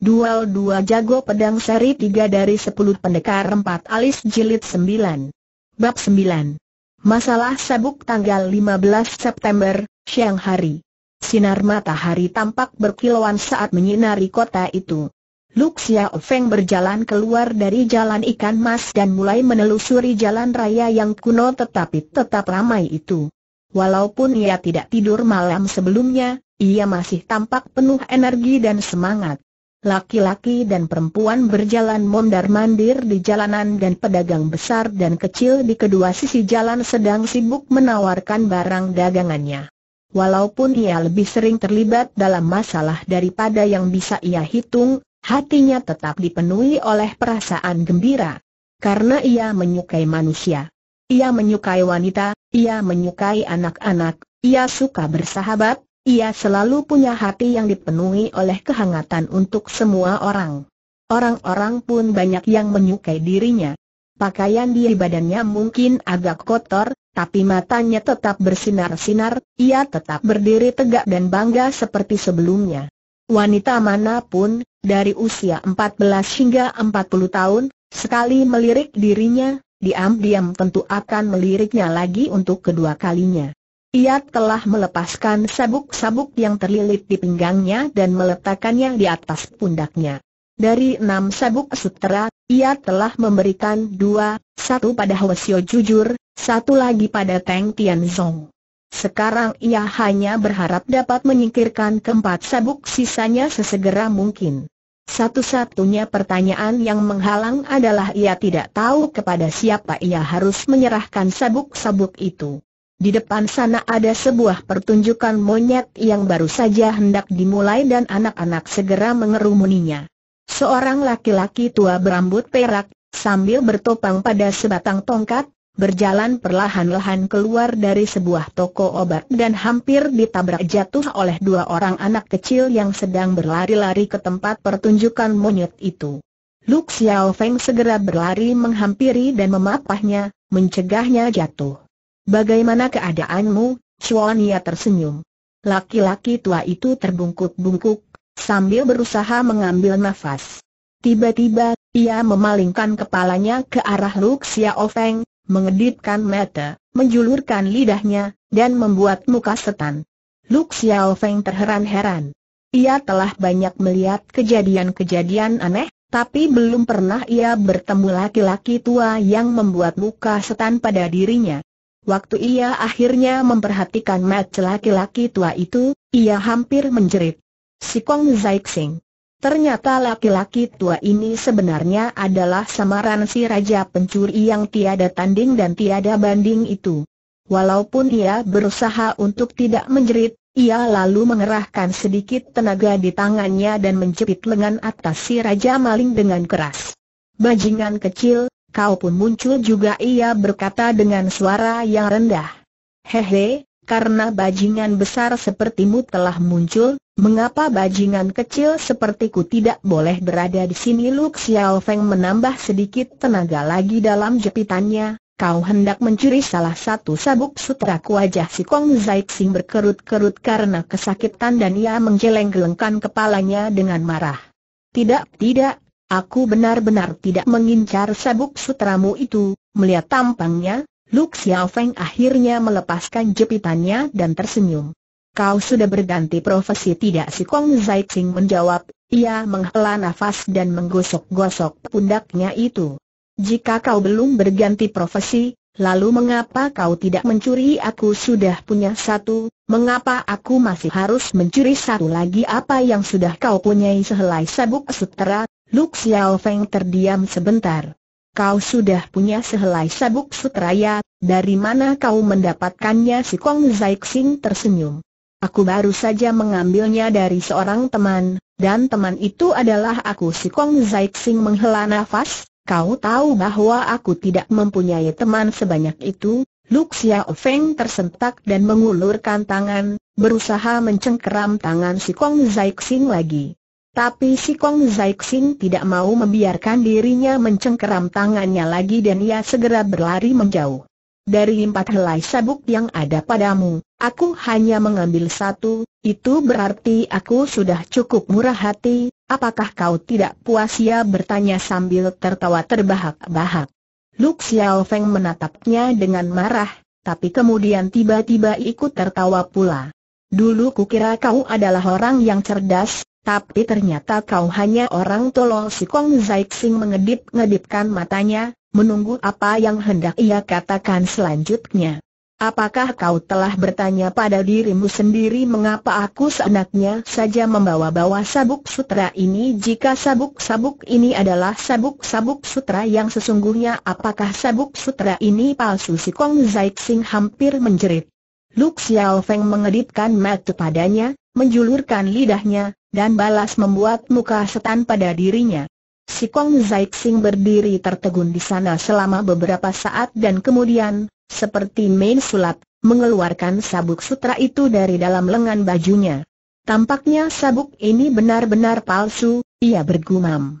Duel dua jago pedang seri tiga dari sepuluh pendekar empat alis jilid sembilan. Bab sembilan. Masalah sabuk tanggal 15 September, siang hari. Sinar matahari tampak berkilauan saat menyinari kota itu. Luxia Ofeng Feng berjalan keluar dari jalan ikan mas dan mulai menelusuri jalan raya yang kuno tetapi tetap ramai itu. Walaupun ia tidak tidur malam sebelumnya, ia masih tampak penuh energi dan semangat laki-laki dan perempuan berjalan mondar-mandir di jalanan dan pedagang besar dan kecil di kedua sisi jalan sedang sibuk menawarkan barang dagangannya. Walaupun ia lebih sering terlibat dalam masalah daripada yang bisa ia hitung, hatinya tetap dipenuhi oleh perasaan gembira. Karena ia menyukai manusia. Ia menyukai wanita, ia menyukai anak-anak, ia suka bersahabat, ia selalu punya hati yang dipenuhi oleh kehangatan untuk semua orang. Orang-orang pun banyak yang menyukai dirinya. Pakaian di badannya mungkin agak kotor, tapi matanya tetap bersinar-sinar, ia tetap berdiri tegak dan bangga seperti sebelumnya. Wanita manapun, dari usia 14 hingga 40 tahun, sekali melirik dirinya, diam-diam tentu akan meliriknya lagi untuk kedua kalinya. Ia telah melepaskan sabuk-sabuk yang terlilit di pinggangnya dan meletakkannya di atas pundaknya. Dari enam sabuk sutera, ia telah memberikan dua, satu pada Hwasyo Jujur, satu lagi pada Teng Tianzong. Sekarang ia hanya berharap dapat menyingkirkan keempat sabuk sisanya sesegera mungkin. Satu-satunya pertanyaan yang menghalang adalah ia tidak tahu kepada siapa ia harus menyerahkan sabuk-sabuk itu. Di depan sana ada sebuah pertunjukan monyet yang baru saja hendak dimulai dan anak-anak segera mengerumuninya. Seorang laki-laki tua berambut perak, sambil bertopang pada sebatang tongkat, berjalan perlahan-lahan keluar dari sebuah toko obat dan hampir ditabrak jatuh oleh dua orang anak kecil yang sedang berlari-lari ke tempat pertunjukan monyet itu. Luk Xiao Feng segera berlari menghampiri dan memapahnya, mencegahnya jatuh. Bagaimana keadaanmu, Chuania tersenyum. Laki-laki tua itu terbungkuk-bungkuk, sambil berusaha mengambil nafas. Tiba-tiba, ia memalingkan kepalanya ke arah Luk Xiao Feng, mengedipkan mata, menjulurkan lidahnya, dan membuat muka setan. Luk Xiao Feng terheran-heran. Ia telah banyak melihat kejadian-kejadian aneh, tapi belum pernah ia bertemu laki-laki tua yang membuat muka setan pada dirinya. Waktu ia akhirnya memperhatikan mat laki-laki tua itu, ia hampir menjerit. Si Kong Zaixing. Ternyata laki-laki tua ini sebenarnya adalah samaran si raja pencuri yang tiada tanding dan tiada banding itu. Walaupun ia berusaha untuk tidak menjerit, ia lalu mengerahkan sedikit tenaga di tangannya dan menjepit lengan atas si raja maling dengan keras. Bajingan kecil, kau pun muncul juga ia berkata dengan suara yang rendah. Hehe, karena bajingan besar sepertimu telah muncul, mengapa bajingan kecil sepertiku tidak boleh berada di sini? Luk Xiao Feng menambah sedikit tenaga lagi dalam jepitannya, Kau hendak mencuri salah satu sabuk ku? wajah si Kong Zaixing berkerut-kerut karena kesakitan dan ia menggeleng-gelengkan kepalanya dengan marah. Tidak, tidak, Aku benar-benar tidak mengincar sabuk sutramu itu, melihat tampangnya, Luk Xiao Feng akhirnya melepaskan jepitannya dan tersenyum. Kau sudah berganti profesi tidak si Kong Zai menjawab, ia menghela nafas dan menggosok-gosok pundaknya itu. Jika kau belum berganti profesi, lalu mengapa kau tidak mencuri aku sudah punya satu, mengapa aku masih harus mencuri satu lagi apa yang sudah kau punyai sehelai sabuk sutera, Luk Xiao Feng terdiam sebentar. Kau sudah punya sehelai sabuk sutraya, dari mana kau mendapatkannya si Kong Zaixing tersenyum. Aku baru saja mengambilnya dari seorang teman, dan teman itu adalah aku si Kong Zaixing menghela nafas, kau tahu bahwa aku tidak mempunyai teman sebanyak itu, Luk Xiao Feng tersentak dan mengulurkan tangan, berusaha mencengkeram tangan si Kong Zaixing lagi. Tapi si Kong Zaixing tidak mau membiarkan dirinya mencengkeram tangannya lagi dan ia segera berlari menjauh. Dari empat helai sabuk yang ada padamu, aku hanya mengambil satu, itu berarti aku sudah cukup murah hati, apakah kau tidak puas ia bertanya sambil tertawa terbahak-bahak. Lu Xiao Feng menatapnya dengan marah, tapi kemudian tiba-tiba ikut tertawa pula. Dulu kukira kau adalah orang yang cerdas, tapi ternyata kau hanya orang tolol si Kong Zaixing mengedip-ngedipkan matanya, menunggu apa yang hendak ia katakan selanjutnya. Apakah kau telah bertanya pada dirimu sendiri mengapa aku seenaknya saja membawa-bawa sabuk sutra ini jika sabuk-sabuk ini adalah sabuk-sabuk sutra yang sesungguhnya apakah sabuk sutra ini palsu si Kong Zaixing hampir menjerit. Lu Xiaofeng mengedipkan mata padanya, menjulurkan lidahnya, dan balas membuat muka setan pada dirinya. Si Kong Zaixing berdiri tertegun di sana selama beberapa saat dan kemudian, seperti main sulap, mengeluarkan sabuk sutra itu dari dalam lengan bajunya. Tampaknya sabuk ini benar-benar palsu, ia bergumam.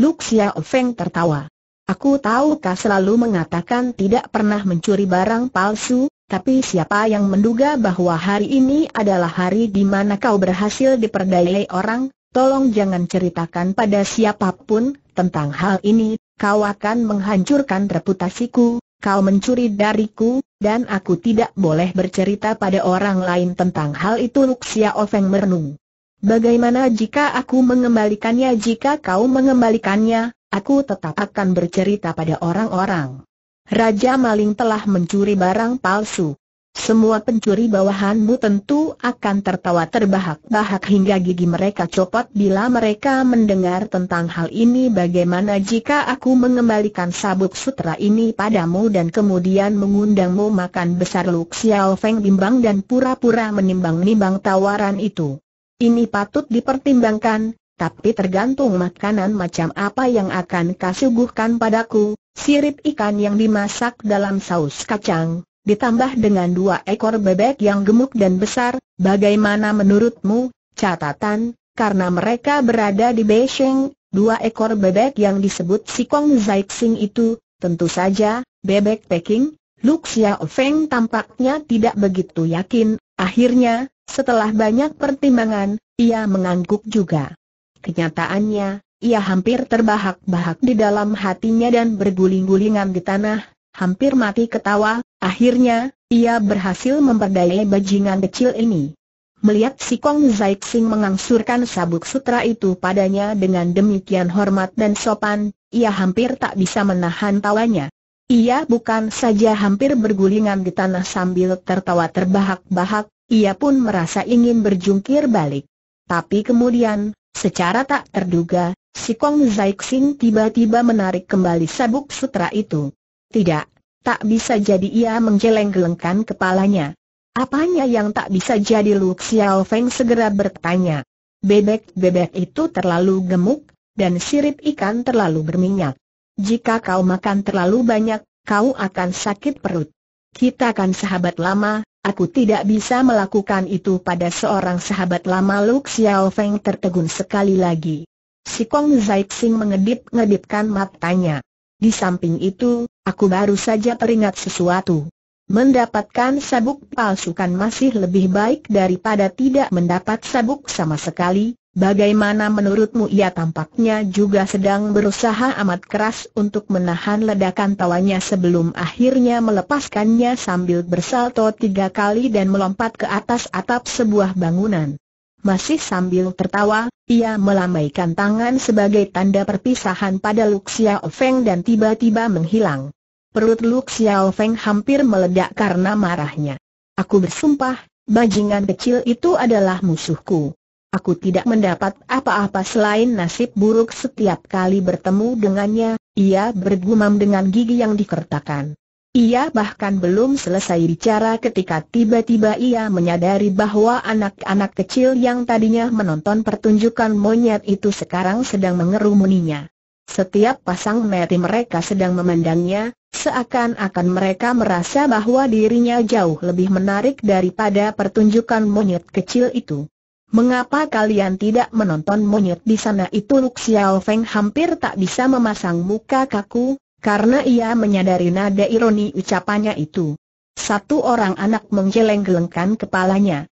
Luxia Feng tertawa. Aku tahu kau selalu mengatakan tidak pernah mencuri barang palsu, tapi siapa yang menduga bahwa hari ini adalah hari di mana kau berhasil diperdayai orang, tolong jangan ceritakan pada siapapun tentang hal ini, kau akan menghancurkan reputasiku, kau mencuri dariku, dan aku tidak boleh bercerita pada orang lain tentang hal itu Luxia Ofeng merenung. Bagaimana jika aku mengembalikannya Jika kau mengembalikannya, aku tetap akan bercerita pada orang-orang. Raja maling telah mencuri barang palsu. Semua pencuri bawahanmu tentu akan tertawa terbahak-bahak hingga gigi mereka copot bila mereka mendengar tentang hal ini bagaimana jika aku mengembalikan sabuk sutra ini padamu dan kemudian mengundangmu makan besar Lu Xiao Feng bimbang dan pura-pura menimbang-nimbang tawaran itu. Ini patut dipertimbangkan, tapi tergantung makanan macam apa yang akan kasuguhkan padaku, sirip ikan yang dimasak dalam saus kacang, ditambah dengan dua ekor bebek yang gemuk dan besar, bagaimana menurutmu? Catatan, karena mereka berada di Beijing, dua ekor bebek yang disebut Sikong Zaixing itu, tentu saja, bebek Peking, Lu Feng tampaknya tidak begitu yakin, akhirnya, setelah banyak pertimbangan, ia mengangguk juga. Kenyataannya, ia hampir terbahak-bahak di dalam hatinya dan berguling-gulingan di tanah, hampir mati ketawa, akhirnya, ia berhasil memperdaya bajingan kecil ini. Melihat si Kong Zaixing mengangsurkan sabuk sutra itu padanya dengan demikian hormat dan sopan, ia hampir tak bisa menahan tawanya. Ia bukan saja hampir bergulingan di tanah sambil tertawa terbahak-bahak, ia pun merasa ingin berjungkir balik. Tapi kemudian, Secara tak terduga, si Kong Zaixing tiba-tiba menarik kembali sabuk sutra itu. Tidak, tak bisa jadi ia menggeleng-gelengkan kepalanya. Apanya yang tak bisa jadi Lu Xiao Feng segera bertanya. Bebek-bebek itu terlalu gemuk, dan sirip ikan terlalu berminyak. Jika kau makan terlalu banyak, kau akan sakit perut. Kita kan sahabat lama, Aku tidak bisa melakukan itu pada seorang sahabat lama Luk Xiao Feng tertegun sekali lagi. Si Kong Zaixing mengedip-ngedipkan matanya. Di samping itu, aku baru saja peringat sesuatu. Mendapatkan sabuk palsukan masih lebih baik daripada tidak mendapat sabuk sama sekali, Bagaimana menurutmu ia tampaknya juga sedang berusaha amat keras untuk menahan ledakan tawanya sebelum akhirnya melepaskannya sambil bersalto tiga kali dan melompat ke atas atap sebuah bangunan. Masih sambil tertawa, ia melambaikan tangan sebagai tanda perpisahan pada Luxia Feng dan tiba-tiba menghilang. Perut Luxia Feng hampir meledak karena marahnya. Aku bersumpah, bajingan kecil itu adalah musuhku. Aku tidak mendapat apa-apa selain nasib buruk setiap kali bertemu dengannya, ia bergumam dengan gigi yang dikertakan. Ia bahkan belum selesai bicara ketika tiba-tiba ia menyadari bahwa anak-anak kecil yang tadinya menonton pertunjukan monyet itu sekarang sedang mengerumuninya. Setiap pasang mati mereka sedang memandangnya, seakan-akan mereka merasa bahwa dirinya jauh lebih menarik daripada pertunjukan monyet kecil itu. Mengapa kalian tidak menonton monyet di sana itu Luk Xiao Feng hampir tak bisa memasang muka kaku, karena ia menyadari nada ironi ucapannya itu. Satu orang anak menggeleng-gelengkan kepalanya.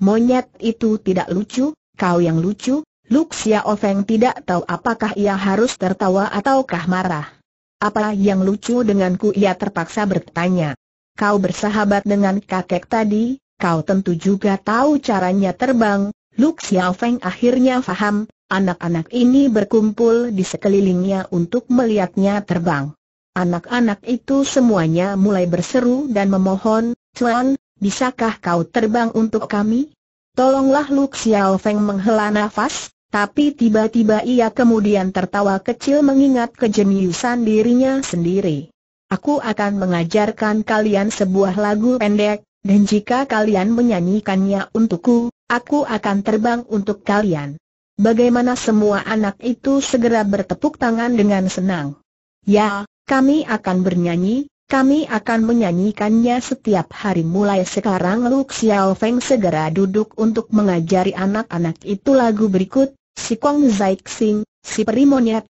Monyet itu tidak lucu, kau yang lucu, Luk Xiao tidak tahu apakah ia harus tertawa ataukah marah. Apa yang lucu denganku ia terpaksa bertanya. Kau bersahabat dengan kakek tadi, kau tentu juga tahu caranya terbang, Lu Xiaofeng akhirnya faham, anak-anak ini berkumpul di sekelilingnya untuk melihatnya terbang. Anak-anak itu semuanya mulai berseru dan memohon, Tuan, bisakah kau terbang untuk kami? Tolonglah Lu Xiaofeng menghela nafas, tapi tiba-tiba ia kemudian tertawa kecil mengingat kejeniusan dirinya sendiri. Aku akan mengajarkan kalian sebuah lagu pendek, dan jika kalian menyanyikannya untukku, aku akan terbang untuk kalian. Bagaimana semua anak itu segera bertepuk tangan dengan senang. Ya, kami akan bernyanyi, kami akan menyanyikannya setiap hari mulai sekarang Lu Xiao Feng segera duduk untuk mengajari anak-anak itu lagu berikut, si Kong Xing, si peri monyet,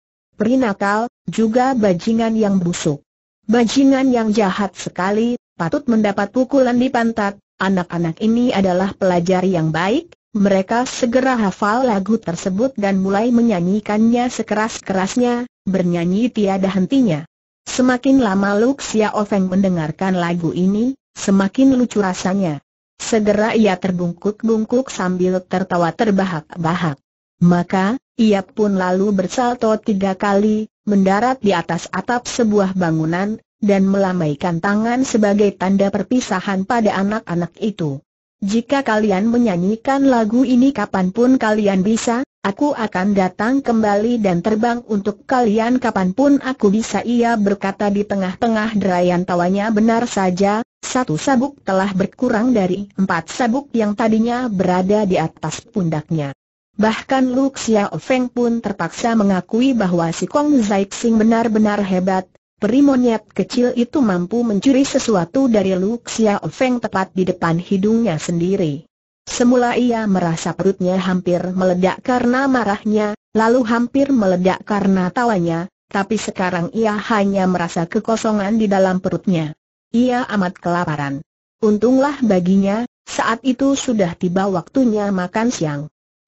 juga bajingan yang busuk. Bajingan yang jahat sekali, patut mendapat pukulan di pantat, anak-anak ini adalah pelajar yang baik, mereka segera hafal lagu tersebut dan mulai menyanyikannya sekeras-kerasnya, bernyanyi tiada hentinya. Semakin lama Luk Xiao mendengarkan lagu ini, semakin lucu rasanya. Segera ia terbungkuk-bungkuk sambil tertawa terbahak-bahak. Maka, ia pun lalu bersalto tiga kali, mendarat di atas atap sebuah bangunan, dan melambaikan tangan sebagai tanda perpisahan pada anak-anak itu. Jika kalian menyanyikan lagu ini kapanpun kalian bisa, aku akan datang kembali dan terbang untuk kalian kapanpun aku bisa ia berkata di tengah-tengah derayan tawanya benar saja, satu sabuk telah berkurang dari empat sabuk yang tadinya berada di atas pundaknya. Bahkan Lu Xiaofeng pun terpaksa mengakui bahwa si Kong Zaixing benar-benar hebat, Peri monyet kecil itu mampu mencuri sesuatu dari Lu Xiao Feng tepat di depan hidungnya sendiri. Semula ia merasa perutnya hampir meledak karena marahnya, lalu hampir meledak karena tawanya, tapi sekarang ia hanya merasa kekosongan di dalam perutnya. Ia amat kelaparan. Untunglah baginya, saat itu sudah tiba waktunya makan siang.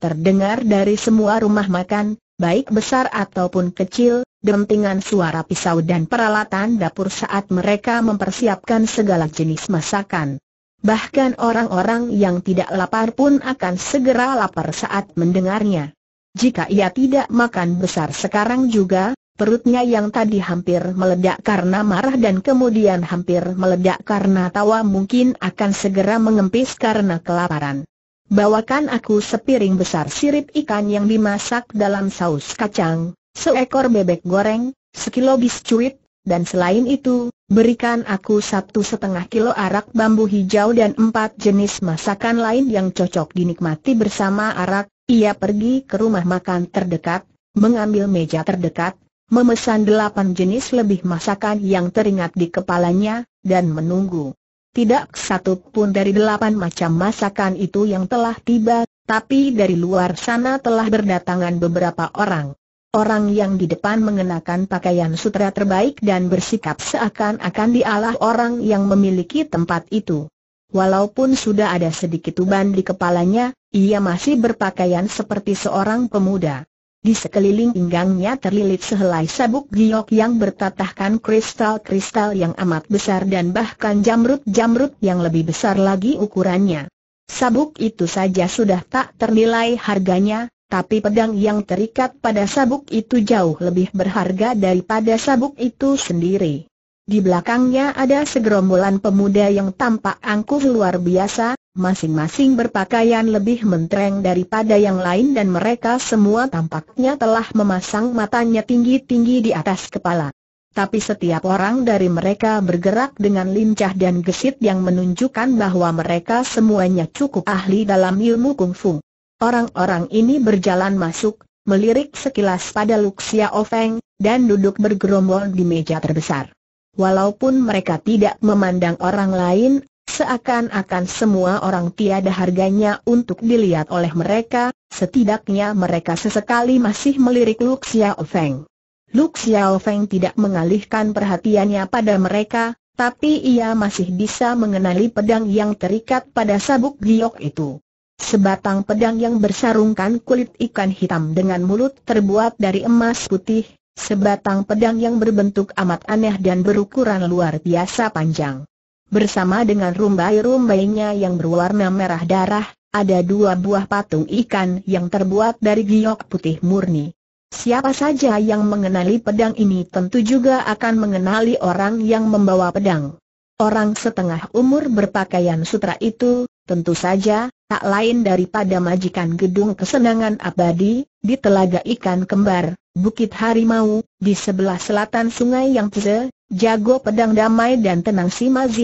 Terdengar dari semua rumah makan, baik besar ataupun kecil, dentingan suara pisau dan peralatan dapur saat mereka mempersiapkan segala jenis masakan. Bahkan orang-orang yang tidak lapar pun akan segera lapar saat mendengarnya. Jika ia tidak makan besar sekarang juga, perutnya yang tadi hampir meledak karena marah dan kemudian hampir meledak karena tawa mungkin akan segera mengempis karena kelaparan. Bawakan aku sepiring besar sirip ikan yang dimasak dalam saus kacang, seekor bebek goreng, sekilo biskuit, dan selain itu, berikan aku satu setengah kilo arak bambu hijau dan empat jenis masakan lain yang cocok dinikmati bersama arak. Ia pergi ke rumah makan terdekat, mengambil meja terdekat, memesan delapan jenis lebih masakan yang teringat di kepalanya, dan menunggu. Tidak satu pun dari delapan macam masakan itu yang telah tiba, tapi dari luar sana telah berdatangan beberapa orang orang yang di depan mengenakan pakaian sutra terbaik dan bersikap seakan-akan dialah orang yang memiliki tempat itu. Walaupun sudah ada sedikit uban di kepalanya, ia masih berpakaian seperti seorang pemuda. Di sekeliling pinggangnya terlilit sehelai sabuk giok yang bertatahkan kristal-kristal yang amat besar dan bahkan jamrut-jamrut yang lebih besar lagi ukurannya. Sabuk itu saja sudah tak ternilai harganya, tapi pedang yang terikat pada sabuk itu jauh lebih berharga daripada sabuk itu sendiri. Di belakangnya ada segerombolan pemuda yang tampak angkuh luar biasa, masing-masing berpakaian lebih mentereng daripada yang lain dan mereka semua tampaknya telah memasang matanya tinggi-tinggi di atas kepala. Tapi setiap orang dari mereka bergerak dengan lincah dan gesit yang menunjukkan bahwa mereka semuanya cukup ahli dalam ilmu kungfu. Orang-orang ini berjalan masuk, melirik sekilas pada Luxia Ofeng, dan duduk bergerombol di meja terbesar. Walaupun mereka tidak memandang orang lain, seakan-akan semua orang tiada harganya untuk dilihat oleh mereka, setidaknya mereka sesekali masih melirik Luxia Ofeng. Luxia Ofeng tidak mengalihkan perhatiannya pada mereka, tapi ia masih bisa mengenali pedang yang terikat pada sabuk giok itu. Sebatang pedang yang bersarungkan kulit ikan hitam dengan mulut terbuat dari emas putih, sebatang pedang yang berbentuk amat aneh dan berukuran luar biasa panjang. Bersama dengan rumbai-rumbainya yang berwarna merah darah, ada dua buah patung ikan yang terbuat dari giok putih murni. Siapa saja yang mengenali pedang ini tentu juga akan mengenali orang yang membawa pedang. Orang setengah umur berpakaian sutra itu, Tentu saja, tak lain daripada majikan gedung kesenangan abadi, di Telaga Ikan Kembar, Bukit Harimau, di sebelah selatan sungai yang Tse, jago pedang damai dan tenang si Emas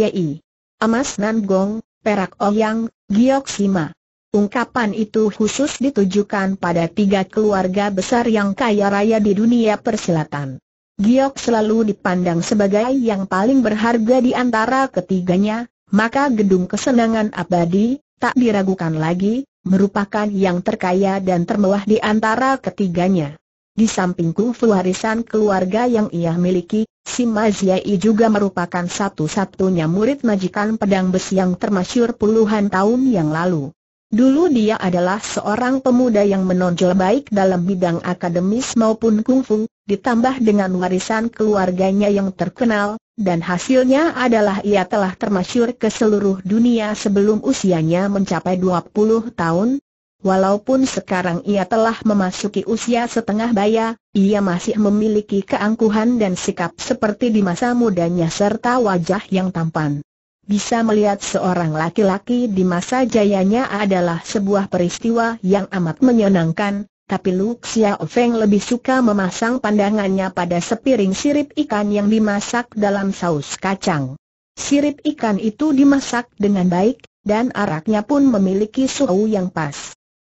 Amas Gong, Perak Oyang, Giok Sima. Ungkapan itu khusus ditujukan pada tiga keluarga besar yang kaya raya di dunia persilatan. Giok selalu dipandang sebagai yang paling berharga di antara ketiganya, maka gedung kesenangan abadi, tak diragukan lagi, merupakan yang terkaya dan termewah di antara ketiganya. Di samping kungfu warisan keluarga yang ia miliki, si Maziai juga merupakan satu-satunya murid majikan pedang besi yang termasyur puluhan tahun yang lalu. Dulu dia adalah seorang pemuda yang menonjol baik dalam bidang akademis maupun kungfu, ditambah dengan warisan keluarganya yang terkenal, dan hasilnya adalah ia telah termasyur ke seluruh dunia sebelum usianya mencapai 20 tahun, Walaupun sekarang ia telah memasuki usia setengah baya, ia masih memiliki keangkuhan dan sikap seperti di masa mudanya serta wajah yang tampan. Bisa melihat seorang laki-laki di masa jayanya adalah sebuah peristiwa yang amat menyenangkan, tapi Lu Feng lebih suka memasang pandangannya pada sepiring sirip ikan yang dimasak dalam saus kacang. Sirip ikan itu dimasak dengan baik, dan araknya pun memiliki suhu yang pas.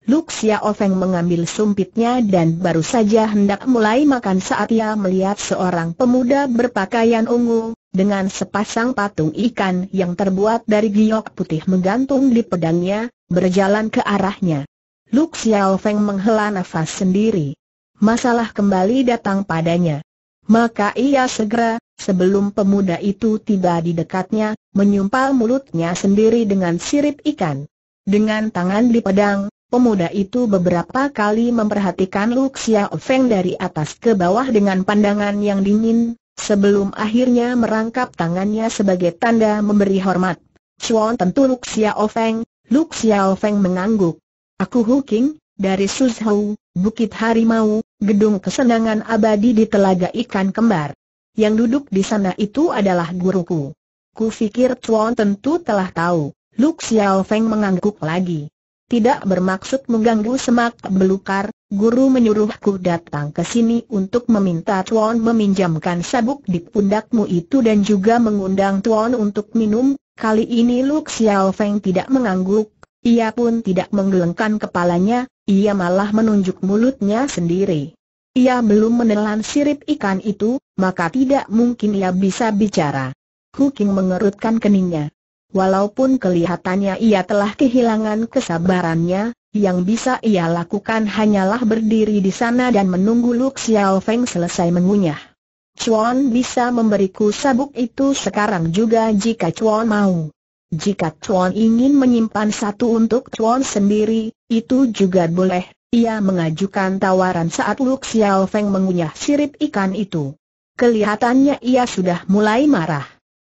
Lu Feng mengambil sumpitnya dan baru saja hendak mulai makan saat ia melihat seorang pemuda berpakaian ungu, dengan sepasang patung ikan yang terbuat dari giok putih menggantung di pedangnya, berjalan ke arahnya. Luk Xiao Feng menghela nafas sendiri. Masalah kembali datang padanya. Maka ia segera, sebelum pemuda itu tiba di dekatnya, menyumpal mulutnya sendiri dengan sirip ikan. Dengan tangan di pedang, pemuda itu beberapa kali memperhatikan Luk Xiao Feng dari atas ke bawah dengan pandangan yang dingin, sebelum akhirnya merangkap tangannya sebagai tanda memberi hormat. Chuan tentu Luk Xiao Feng, Luk Xiao Feng mengangguk. Aku Huking, dari Suzhou, Bukit Harimau, gedung kesenangan abadi di Telaga Ikan Kembar. Yang duduk di sana itu adalah guruku. Ku fikir Chuan tentu telah tahu. Lu Xiao Feng mengangguk lagi. Tidak bermaksud mengganggu semak belukar, guru menyuruhku datang ke sini untuk meminta Tuan meminjamkan sabuk di pundakmu itu dan juga mengundang Tuan untuk minum. Kali ini Lu Xiao Feng tidak mengangguk, ia pun tidak menggelengkan kepalanya, ia malah menunjuk mulutnya sendiri. Ia belum menelan sirip ikan itu, maka tidak mungkin ia bisa bicara. Kuking mengerutkan keningnya. Walaupun kelihatannya ia telah kehilangan kesabarannya, yang bisa ia lakukan hanyalah berdiri di sana dan menunggu Lu Xiao Feng selesai mengunyah. Chuan bisa memberiku sabuk itu sekarang juga jika Chuan mau. Jika Chuan ingin menyimpan satu untuk Chuan sendiri, itu juga boleh. Ia mengajukan tawaran saat Lu Xiao Feng mengunyah sirip ikan itu. Kelihatannya ia sudah mulai marah.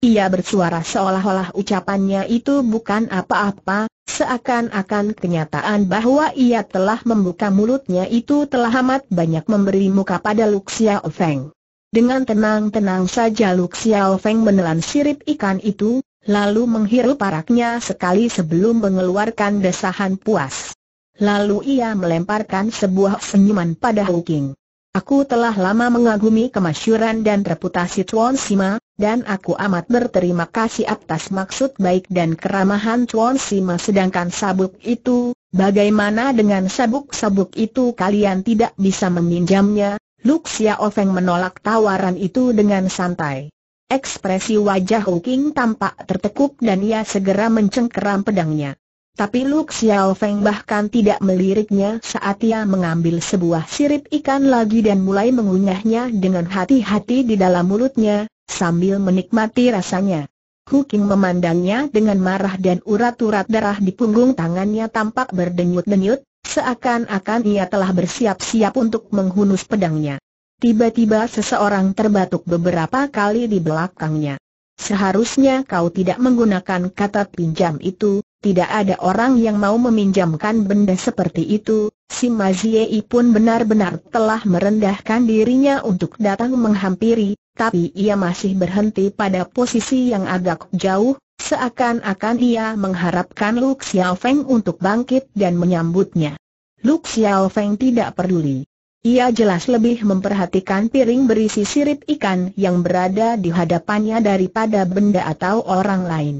Ia bersuara seolah-olah ucapannya itu bukan apa-apa, seakan-akan kenyataan bahwa ia telah membuka mulutnya itu telah amat banyak memberi muka pada Lu Xiao Feng. Dengan tenang-tenang saja Lu Xiao Feng menelan sirip ikan itu, lalu menghirup paraknya sekali sebelum mengeluarkan desahan puas. Lalu ia melemparkan sebuah senyuman pada Hawking. Aku telah lama mengagumi kemasyuran dan reputasi Tuan Sima, dan aku amat berterima kasih atas maksud baik dan keramahan Tuan Sima sedangkan sabuk itu, bagaimana dengan sabuk-sabuk itu kalian tidak bisa meminjamnya? Luxia Ofeng menolak tawaran itu dengan santai. Ekspresi wajah Huking tampak tertekuk dan ia segera mencengkeram pedangnya. Tapi Lu Xiao Feng bahkan tidak meliriknya saat ia mengambil sebuah sirip ikan lagi dan mulai mengunyahnya dengan hati-hati di dalam mulutnya, sambil menikmati rasanya. Huking memandangnya dengan marah dan urat-urat darah di punggung tangannya tampak berdenyut-denyut, seakan-akan ia telah bersiap-siap untuk menghunus pedangnya. Tiba-tiba seseorang terbatuk beberapa kali di belakangnya. Seharusnya kau tidak menggunakan kata pinjam itu, tidak ada orang yang mau meminjamkan benda seperti itu, si Maziei pun benar-benar telah merendahkan dirinya untuk datang menghampiri, tapi ia masih berhenti pada posisi yang agak jauh, seakan-akan ia mengharapkan Lu Xiaofeng untuk bangkit dan menyambutnya. Lu Xiaofeng tidak peduli. Ia jelas lebih memperhatikan piring berisi sirip ikan yang berada di hadapannya daripada benda atau orang lain.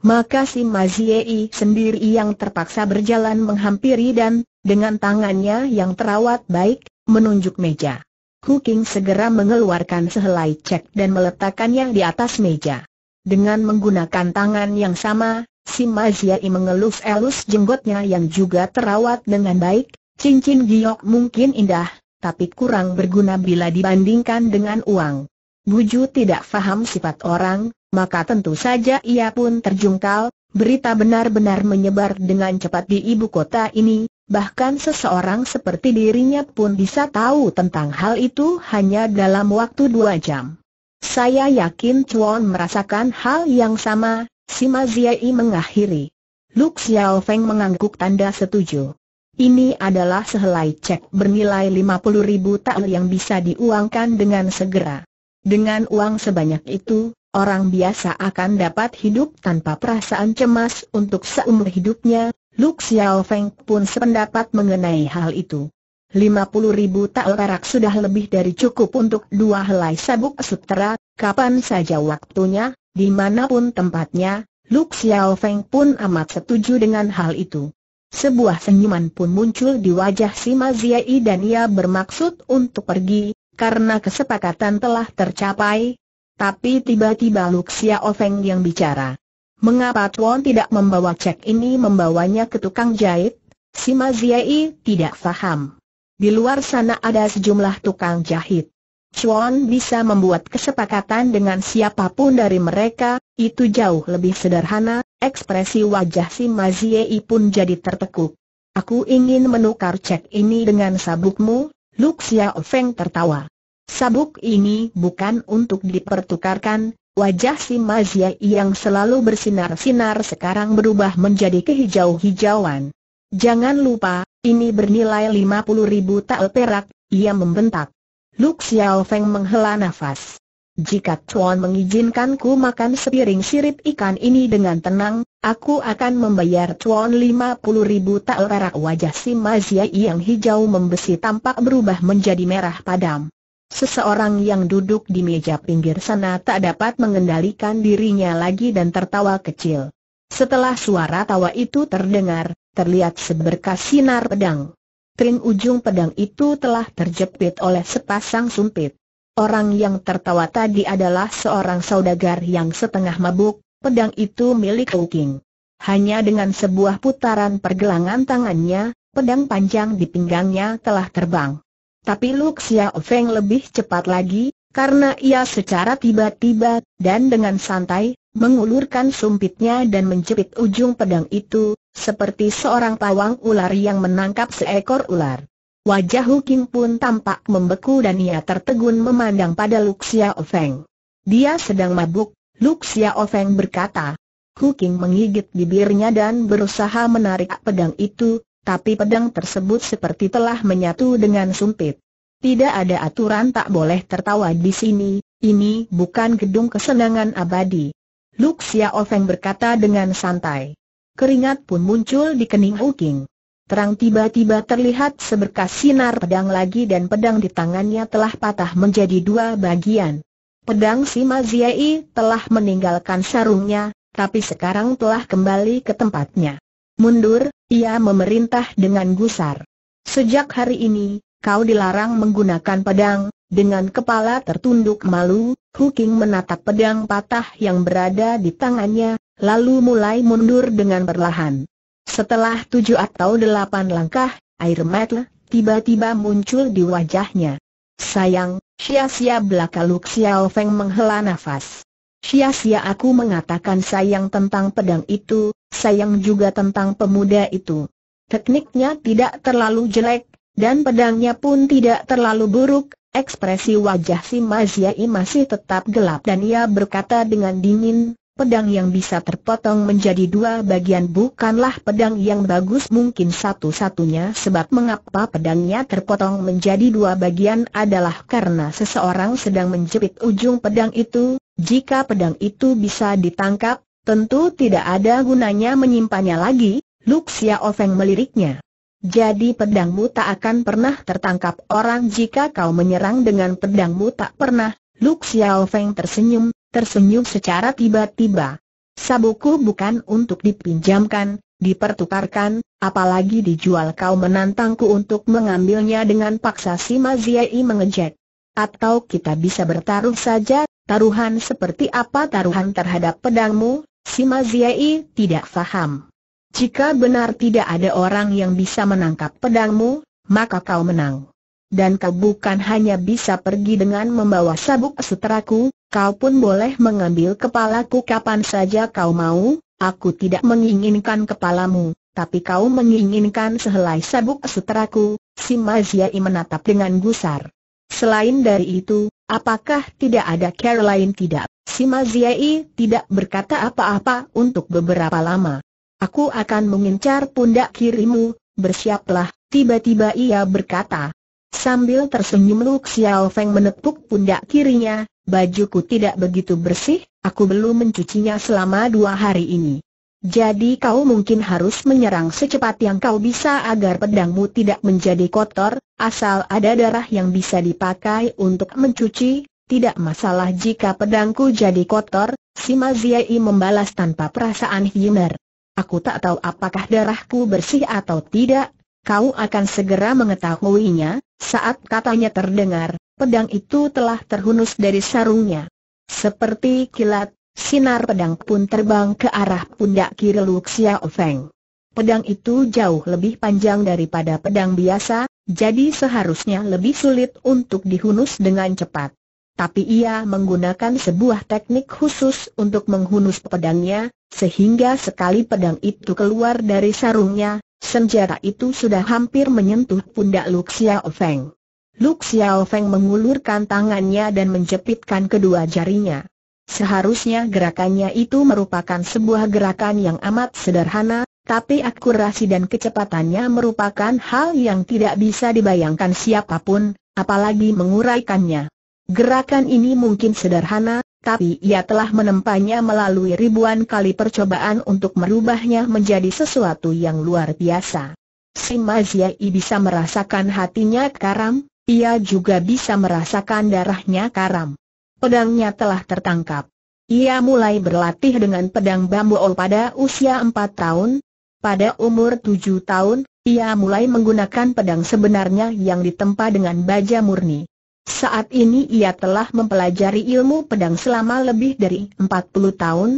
Maka si Maziei sendiri yang terpaksa berjalan menghampiri dan, dengan tangannya yang terawat baik, menunjuk meja. Huking segera mengeluarkan sehelai cek dan meletakkannya di atas meja. Dengan menggunakan tangan yang sama, si Maziei mengelus-elus jenggotnya yang juga terawat dengan baik, Cincin giok mungkin indah, tapi kurang berguna bila dibandingkan dengan uang. Buju tidak faham sifat orang, maka tentu saja ia pun terjungkal, berita benar-benar menyebar dengan cepat di ibu kota ini, bahkan seseorang seperti dirinya pun bisa tahu tentang hal itu hanya dalam waktu dua jam. Saya yakin Chuan merasakan hal yang sama, si Maziai mengakhiri. Lu Xiaofeng mengangguk tanda setuju. Ini adalah sehelai cek bernilai 50 ribu tael yang bisa diuangkan dengan segera. Dengan uang sebanyak itu, orang biasa akan dapat hidup tanpa perasaan cemas untuk seumur hidupnya, Luk Xiao Feng pun sependapat mengenai hal itu. 50 ribu tael perak sudah lebih dari cukup untuk dua helai sabuk sutera, kapan saja waktunya, dimanapun tempatnya, Luk Xiao Feng pun amat setuju dengan hal itu. Sebuah senyuman pun muncul di wajah si Maziai dan ia bermaksud untuk pergi, karena kesepakatan telah tercapai. Tapi tiba-tiba Luxia Ofeng yang bicara. Mengapa Tuan tidak membawa cek ini membawanya ke tukang jahit? Si Maziai tidak faham. Di luar sana ada sejumlah tukang jahit. Chuan bisa membuat kesepakatan dengan siapapun dari mereka, itu jauh lebih sederhana, Ekspresi wajah si Mazie pun jadi tertekuk. Aku ingin menukar cek ini dengan sabukmu, Luxia Feng tertawa. Sabuk ini bukan untuk dipertukarkan, wajah si Mazie yang selalu bersinar-sinar sekarang berubah menjadi kehijau-hijauan. Jangan lupa, ini bernilai 50 ribu tael perak, ia membentak. Luxia Feng menghela nafas. Jika Tuan mengizinkanku makan sepiring sirip ikan ini dengan tenang, aku akan membayar Tuan 50 ribu tak perak wajah si Mazia yang hijau membesi tampak berubah menjadi merah padam. Seseorang yang duduk di meja pinggir sana tak dapat mengendalikan dirinya lagi dan tertawa kecil. Setelah suara tawa itu terdengar, terlihat seberkas sinar pedang. Trin ujung pedang itu telah terjepit oleh sepasang sumpit. Orang yang tertawa tadi adalah seorang saudagar yang setengah mabuk, pedang itu milik King. Hanya dengan sebuah putaran pergelangan tangannya, pedang panjang di pinggangnya telah terbang. Tapi Luk Xiao Feng lebih cepat lagi, karena ia secara tiba-tiba, dan dengan santai, mengulurkan sumpitnya dan menjepit ujung pedang itu, seperti seorang pawang ular yang menangkap seekor ular. Wajah Hukim pun tampak membeku dan ia tertegun memandang pada Luxia Ofeng. Dia sedang mabuk, Luxia Ofeng berkata. Huking menggigit bibirnya dan berusaha menarik pedang itu, tapi pedang tersebut seperti telah menyatu dengan sumpit. Tidak ada aturan tak boleh tertawa di sini, ini bukan gedung kesenangan abadi. Luxia Ofeng berkata dengan santai. Keringat pun muncul di kening Huking terang tiba-tiba terlihat seberkas sinar pedang lagi dan pedang di tangannya telah patah menjadi dua bagian. Pedang si Maziai telah meninggalkan sarungnya, tapi sekarang telah kembali ke tempatnya. Mundur, ia memerintah dengan gusar. Sejak hari ini, kau dilarang menggunakan pedang, dengan kepala tertunduk malu, Huking menatap pedang patah yang berada di tangannya, lalu mulai mundur dengan perlahan. Setelah tujuh atau delapan langkah, air mata tiba-tiba muncul di wajahnya. Sayang, sia-sia belaka Lu Xiao Feng menghela nafas. Sia-sia aku mengatakan sayang tentang pedang itu, sayang juga tentang pemuda itu. Tekniknya tidak terlalu jelek, dan pedangnya pun tidak terlalu buruk, ekspresi wajah si Maziai masih tetap gelap dan ia berkata dengan dingin, pedang yang bisa terpotong menjadi dua bagian bukanlah pedang yang bagus mungkin satu-satunya sebab mengapa pedangnya terpotong menjadi dua bagian adalah karena seseorang sedang menjepit ujung pedang itu, jika pedang itu bisa ditangkap, tentu tidak ada gunanya menyimpannya lagi, Luxia Ofeng meliriknya. Jadi pedangmu tak akan pernah tertangkap orang jika kau menyerang dengan pedangmu tak pernah, Luxia Ofeng tersenyum, tersenyum secara tiba-tiba. Sabuku bukan untuk dipinjamkan, dipertukarkan, apalagi dijual kau menantangku untuk mengambilnya dengan paksa si Maziai mengejek. Atau kita bisa bertaruh saja, taruhan seperti apa taruhan terhadap pedangmu, si Maziai tidak faham. Jika benar tidak ada orang yang bisa menangkap pedangmu, maka kau menang. Dan kau bukan hanya bisa pergi dengan membawa sabuk sutraku, Kau pun boleh mengambil kepalaku kapan saja kau mau, aku tidak menginginkan kepalamu, tapi kau menginginkan sehelai sabuk suteraku, si Maziai menatap dengan gusar. Selain dari itu, apakah tidak ada care lain tidak? Si Maziai tidak berkata apa-apa untuk beberapa lama. Aku akan mengincar pundak kirimu, bersiaplah, tiba-tiba ia berkata, Sambil tersenyum Lu Xiao Feng menepuk pundak kirinya, bajuku tidak begitu bersih, aku belum mencucinya selama dua hari ini. Jadi kau mungkin harus menyerang secepat yang kau bisa agar pedangmu tidak menjadi kotor, asal ada darah yang bisa dipakai untuk mencuci, tidak masalah jika pedangku jadi kotor, si Maziai membalas tanpa perasaan himer. Aku tak tahu apakah darahku bersih atau tidak, kau akan segera mengetahuinya, saat katanya terdengar, pedang itu telah terhunus dari sarungnya. Seperti kilat, sinar pedang pun terbang ke arah pundak kiri Luxia Ofeng. Pedang itu jauh lebih panjang daripada pedang biasa, jadi seharusnya lebih sulit untuk dihunus dengan cepat. Tapi ia menggunakan sebuah teknik khusus untuk menghunus pedangnya, sehingga sekali pedang itu keluar dari sarungnya, Senjata itu sudah hampir menyentuh pundak Luxia Ofeng. Feng. Ofeng mengulurkan tangannya dan menjepitkan kedua jarinya. Seharusnya gerakannya itu merupakan sebuah gerakan yang amat sederhana, tapi akurasi dan kecepatannya merupakan hal yang tidak bisa dibayangkan siapapun, apalagi menguraikannya. Gerakan ini mungkin sederhana, tapi ia telah menempanya melalui ribuan kali percobaan untuk merubahnya menjadi sesuatu yang luar biasa. Si Maziai bisa merasakan hatinya karam, ia juga bisa merasakan darahnya karam. Pedangnya telah tertangkap. Ia mulai berlatih dengan pedang bambu pada usia empat tahun. Pada umur tujuh tahun, ia mulai menggunakan pedang sebenarnya yang ditempa dengan baja murni. Saat ini ia telah mempelajari ilmu pedang selama lebih dari 40 tahun.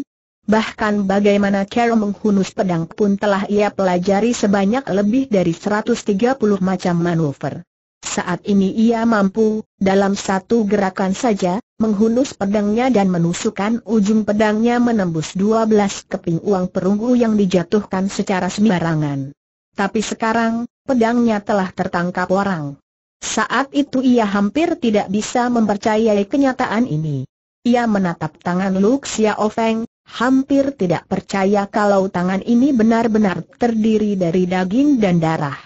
Bahkan bagaimana cara menghunus pedang pun telah ia pelajari sebanyak lebih dari 130 macam manuver. Saat ini ia mampu, dalam satu gerakan saja, menghunus pedangnya dan menusukkan ujung pedangnya menembus 12 keping uang perunggu yang dijatuhkan secara sembarangan. Tapi sekarang, pedangnya telah tertangkap orang. Saat itu ia hampir tidak bisa mempercayai kenyataan ini. Ia menatap tangan Luxia Xiao Feng, hampir tidak percaya kalau tangan ini benar-benar terdiri dari daging dan darah.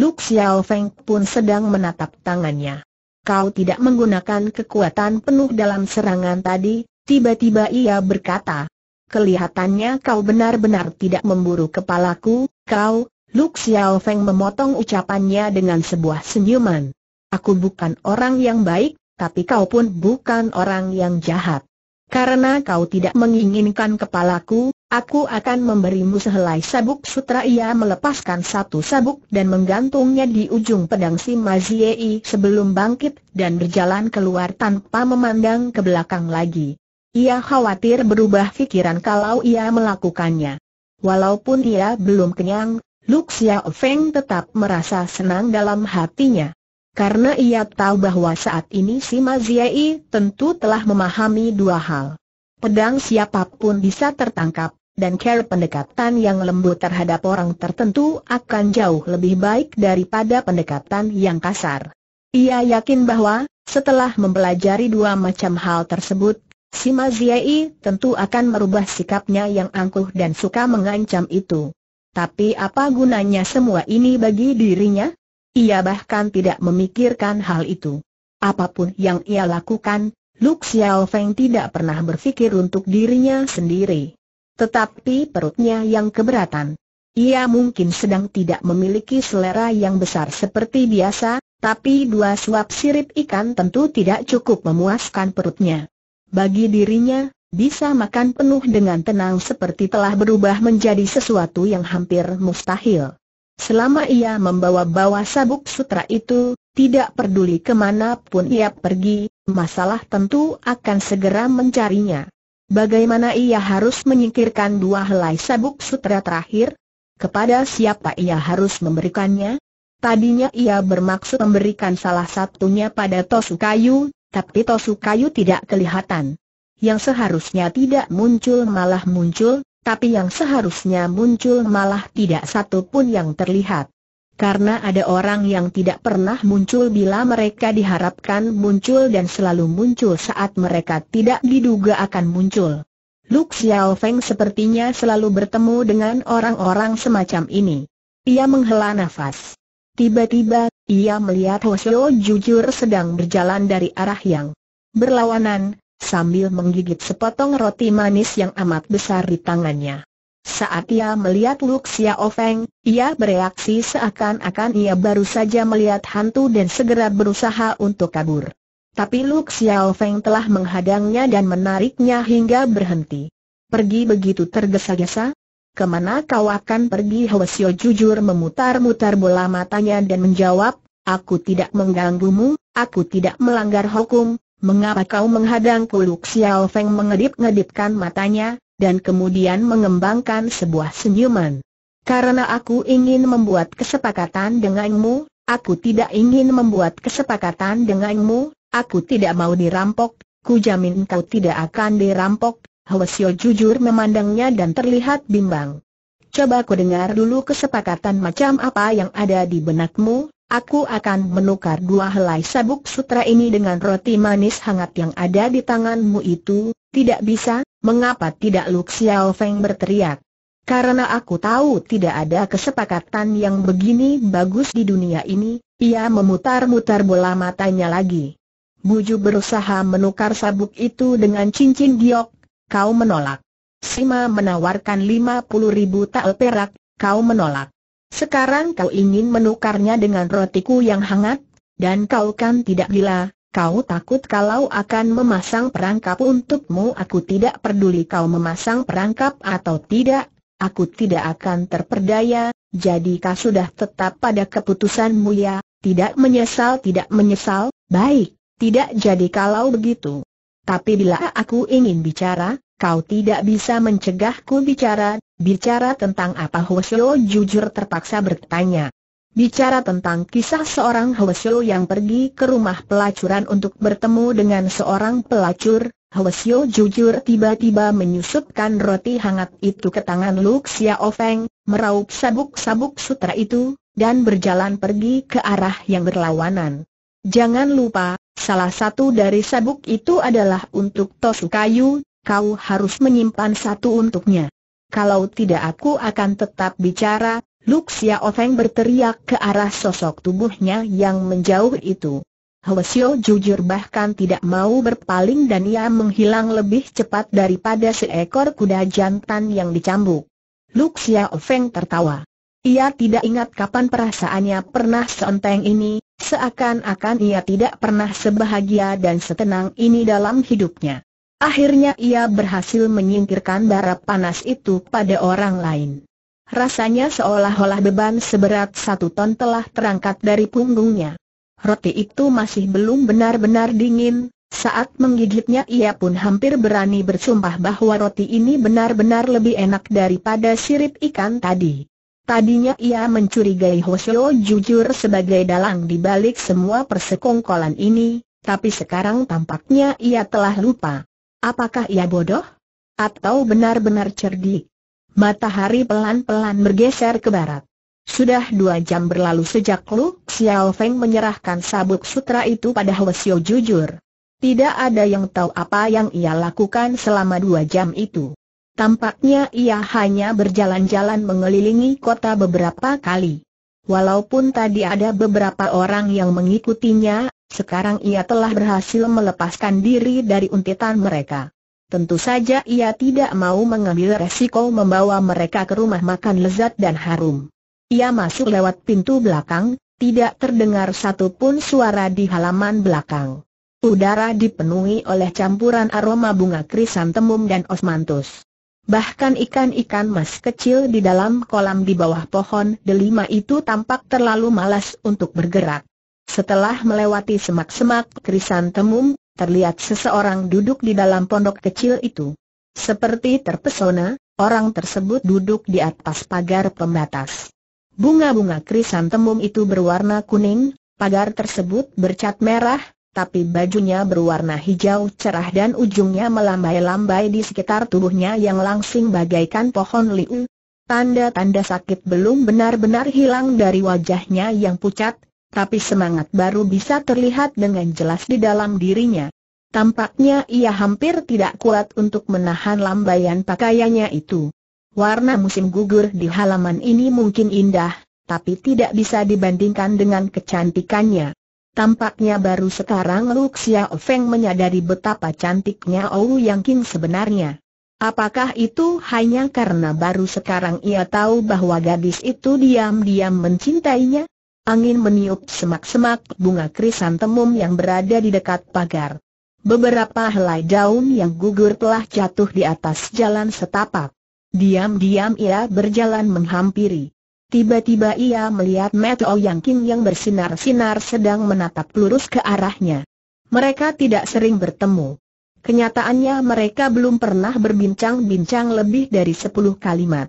Luxia Xiao Feng pun sedang menatap tangannya. Kau tidak menggunakan kekuatan penuh dalam serangan tadi, tiba-tiba ia berkata. Kelihatannya kau benar-benar tidak memburu kepalaku, kau, Lu Xiao Feng memotong ucapannya dengan sebuah senyuman. Aku bukan orang yang baik, tapi kau pun bukan orang yang jahat. Karena kau tidak menginginkan kepalaku, aku akan memberimu sehelai sabuk sutra ia melepaskan satu sabuk dan menggantungnya di ujung pedang si Maziei sebelum bangkit dan berjalan keluar tanpa memandang ke belakang lagi. Ia khawatir berubah pikiran kalau ia melakukannya. Walaupun ia belum kenyang, Luk Xiao Feng tetap merasa senang dalam hatinya. Karena ia tahu bahwa saat ini si Maziai tentu telah memahami dua hal. Pedang siapapun bisa tertangkap, dan cara pendekatan yang lembut terhadap orang tertentu akan jauh lebih baik daripada pendekatan yang kasar. Ia yakin bahwa, setelah mempelajari dua macam hal tersebut, si Maziai tentu akan merubah sikapnya yang angkuh dan suka mengancam itu. Tapi apa gunanya semua ini bagi dirinya? Ia bahkan tidak memikirkan hal itu. Apapun yang ia lakukan, Lu Xiao Feng tidak pernah berpikir untuk dirinya sendiri. Tetapi perutnya yang keberatan. Ia mungkin sedang tidak memiliki selera yang besar seperti biasa, tapi dua suap sirip ikan tentu tidak cukup memuaskan perutnya. Bagi dirinya, bisa makan penuh dengan tenang seperti telah berubah menjadi sesuatu yang hampir mustahil. Selama ia membawa-bawa sabuk sutra itu, tidak peduli kemana pun ia pergi, masalah tentu akan segera mencarinya. Bagaimana ia harus menyingkirkan dua helai sabuk sutra terakhir? Kepada siapa ia harus memberikannya? Tadinya ia bermaksud memberikan salah satunya pada Tosukayu, tapi Tosukayu tidak kelihatan yang seharusnya tidak muncul malah muncul, tapi yang seharusnya muncul malah tidak satu pun yang terlihat. Karena ada orang yang tidak pernah muncul bila mereka diharapkan muncul dan selalu muncul saat mereka tidak diduga akan muncul. Lu Xiao Feng sepertinya selalu bertemu dengan orang-orang semacam ini. Ia menghela nafas. Tiba-tiba, ia melihat Hoseo jujur sedang berjalan dari arah yang berlawanan, sambil menggigit sepotong roti manis yang amat besar di tangannya. Saat ia melihat Luk Xiao ia bereaksi seakan-akan ia baru saja melihat hantu dan segera berusaha untuk kabur. Tapi Luk Xiao telah menghadangnya dan menariknya hingga berhenti. Pergi begitu tergesa-gesa? Kemana kau akan pergi? Hwasyo jujur memutar-mutar bola matanya dan menjawab, Aku tidak mengganggumu, aku tidak melanggar hukum, Mengapa kau menghadangku Luk Xiao Feng mengedip-ngedipkan matanya, dan kemudian mengembangkan sebuah senyuman. Karena aku ingin membuat kesepakatan denganmu, aku tidak ingin membuat kesepakatan denganmu, aku tidak mau dirampok, ku jamin kau tidak akan dirampok, Hwasyo jujur memandangnya dan terlihat bimbang. Coba ku dengar dulu kesepakatan macam apa yang ada di benakmu, Aku akan menukar dua helai sabuk sutra ini dengan roti manis hangat yang ada di tanganmu itu, tidak bisa, mengapa tidak Lu Xiao Feng berteriak? Karena aku tahu tidak ada kesepakatan yang begini bagus di dunia ini, ia memutar-mutar bola matanya lagi. Buju berusaha menukar sabuk itu dengan cincin giok, kau menolak. Sima menawarkan 50 ribu tael perak, kau menolak. Sekarang kau ingin menukarnya dengan rotiku yang hangat, dan kau kan tidak gila, kau takut kalau akan memasang perangkap untukmu aku tidak peduli kau memasang perangkap atau tidak, aku tidak akan terperdaya, jadi kau sudah tetap pada keputusanmu ya, tidak menyesal tidak menyesal, baik, tidak jadi kalau begitu. Tapi bila aku ingin bicara, Kau tidak bisa mencegahku bicara, bicara tentang apa Hwasyo jujur terpaksa bertanya. Bicara tentang kisah seorang Hwasyo yang pergi ke rumah pelacuran untuk bertemu dengan seorang pelacur, Hwasyo jujur tiba-tiba menyusupkan roti hangat itu ke tangan Lu Xiao Feng, meraup sabuk-sabuk sutra itu, dan berjalan pergi ke arah yang berlawanan. Jangan lupa, salah satu dari sabuk itu adalah untuk tosu kayu, kau harus menyimpan satu untuknya. Kalau tidak aku akan tetap bicara, Luxia Ofeng berteriak ke arah sosok tubuhnya yang menjauh itu. Hwesio jujur bahkan tidak mau berpaling dan ia menghilang lebih cepat daripada seekor kuda jantan yang dicambuk. Luxia Ofeng tertawa. Ia tidak ingat kapan perasaannya pernah seenteng ini, seakan-akan ia tidak pernah sebahagia dan setenang ini dalam hidupnya. Akhirnya ia berhasil menyingkirkan darah panas itu pada orang lain. Rasanya seolah-olah beban seberat satu ton telah terangkat dari punggungnya. Roti itu masih belum benar-benar dingin, saat menggigitnya ia pun hampir berani bersumpah bahwa roti ini benar-benar lebih enak daripada sirip ikan tadi. Tadinya ia mencurigai Hoshio jujur sebagai dalang di balik semua persekongkolan ini, tapi sekarang tampaknya ia telah lupa. Apakah ia bodoh? Atau benar-benar cerdik? Matahari pelan-pelan bergeser ke barat. Sudah dua jam berlalu sejak Lu Xiao Feng menyerahkan sabuk sutra itu pada Hwasyo jujur. Tidak ada yang tahu apa yang ia lakukan selama dua jam itu. Tampaknya ia hanya berjalan-jalan mengelilingi kota beberapa kali. Walaupun tadi ada beberapa orang yang mengikutinya, sekarang ia telah berhasil melepaskan diri dari untitan mereka. Tentu saja ia tidak mau mengambil resiko membawa mereka ke rumah makan lezat dan harum. Ia masuk lewat pintu belakang, tidak terdengar satupun suara di halaman belakang. Udara dipenuhi oleh campuran aroma bunga krisan, krisantemum dan osmantus. Bahkan ikan-ikan mas kecil di dalam kolam di bawah pohon delima itu tampak terlalu malas untuk bergerak. Setelah melewati semak-semak temum, terlihat seseorang duduk di dalam pondok kecil itu. Seperti terpesona, orang tersebut duduk di atas pagar pembatas. Bunga-bunga temum itu berwarna kuning, pagar tersebut bercat merah, tapi bajunya berwarna hijau cerah dan ujungnya melambai-lambai di sekitar tubuhnya yang langsing bagaikan pohon liu. Tanda-tanda sakit belum benar-benar hilang dari wajahnya yang pucat, tapi semangat baru bisa terlihat dengan jelas di dalam dirinya. Tampaknya ia hampir tidak kuat untuk menahan lambaian pakaiannya itu. Warna musim gugur di halaman ini mungkin indah, tapi tidak bisa dibandingkan dengan kecantikannya. Tampaknya baru sekarang Lu Xiao Feng menyadari betapa cantiknya Ou Yang sebenarnya. Apakah itu hanya karena baru sekarang ia tahu bahwa gadis itu diam-diam mencintainya? Angin meniup semak-semak bunga krisan krisantemum yang berada di dekat pagar. Beberapa helai daun yang gugur telah jatuh di atas jalan setapak. Diam-diam ia berjalan menghampiri. Tiba-tiba ia melihat Meteo Yang King yang bersinar-sinar sedang menatap lurus ke arahnya. Mereka tidak sering bertemu. Kenyataannya mereka belum pernah berbincang-bincang lebih dari sepuluh kalimat.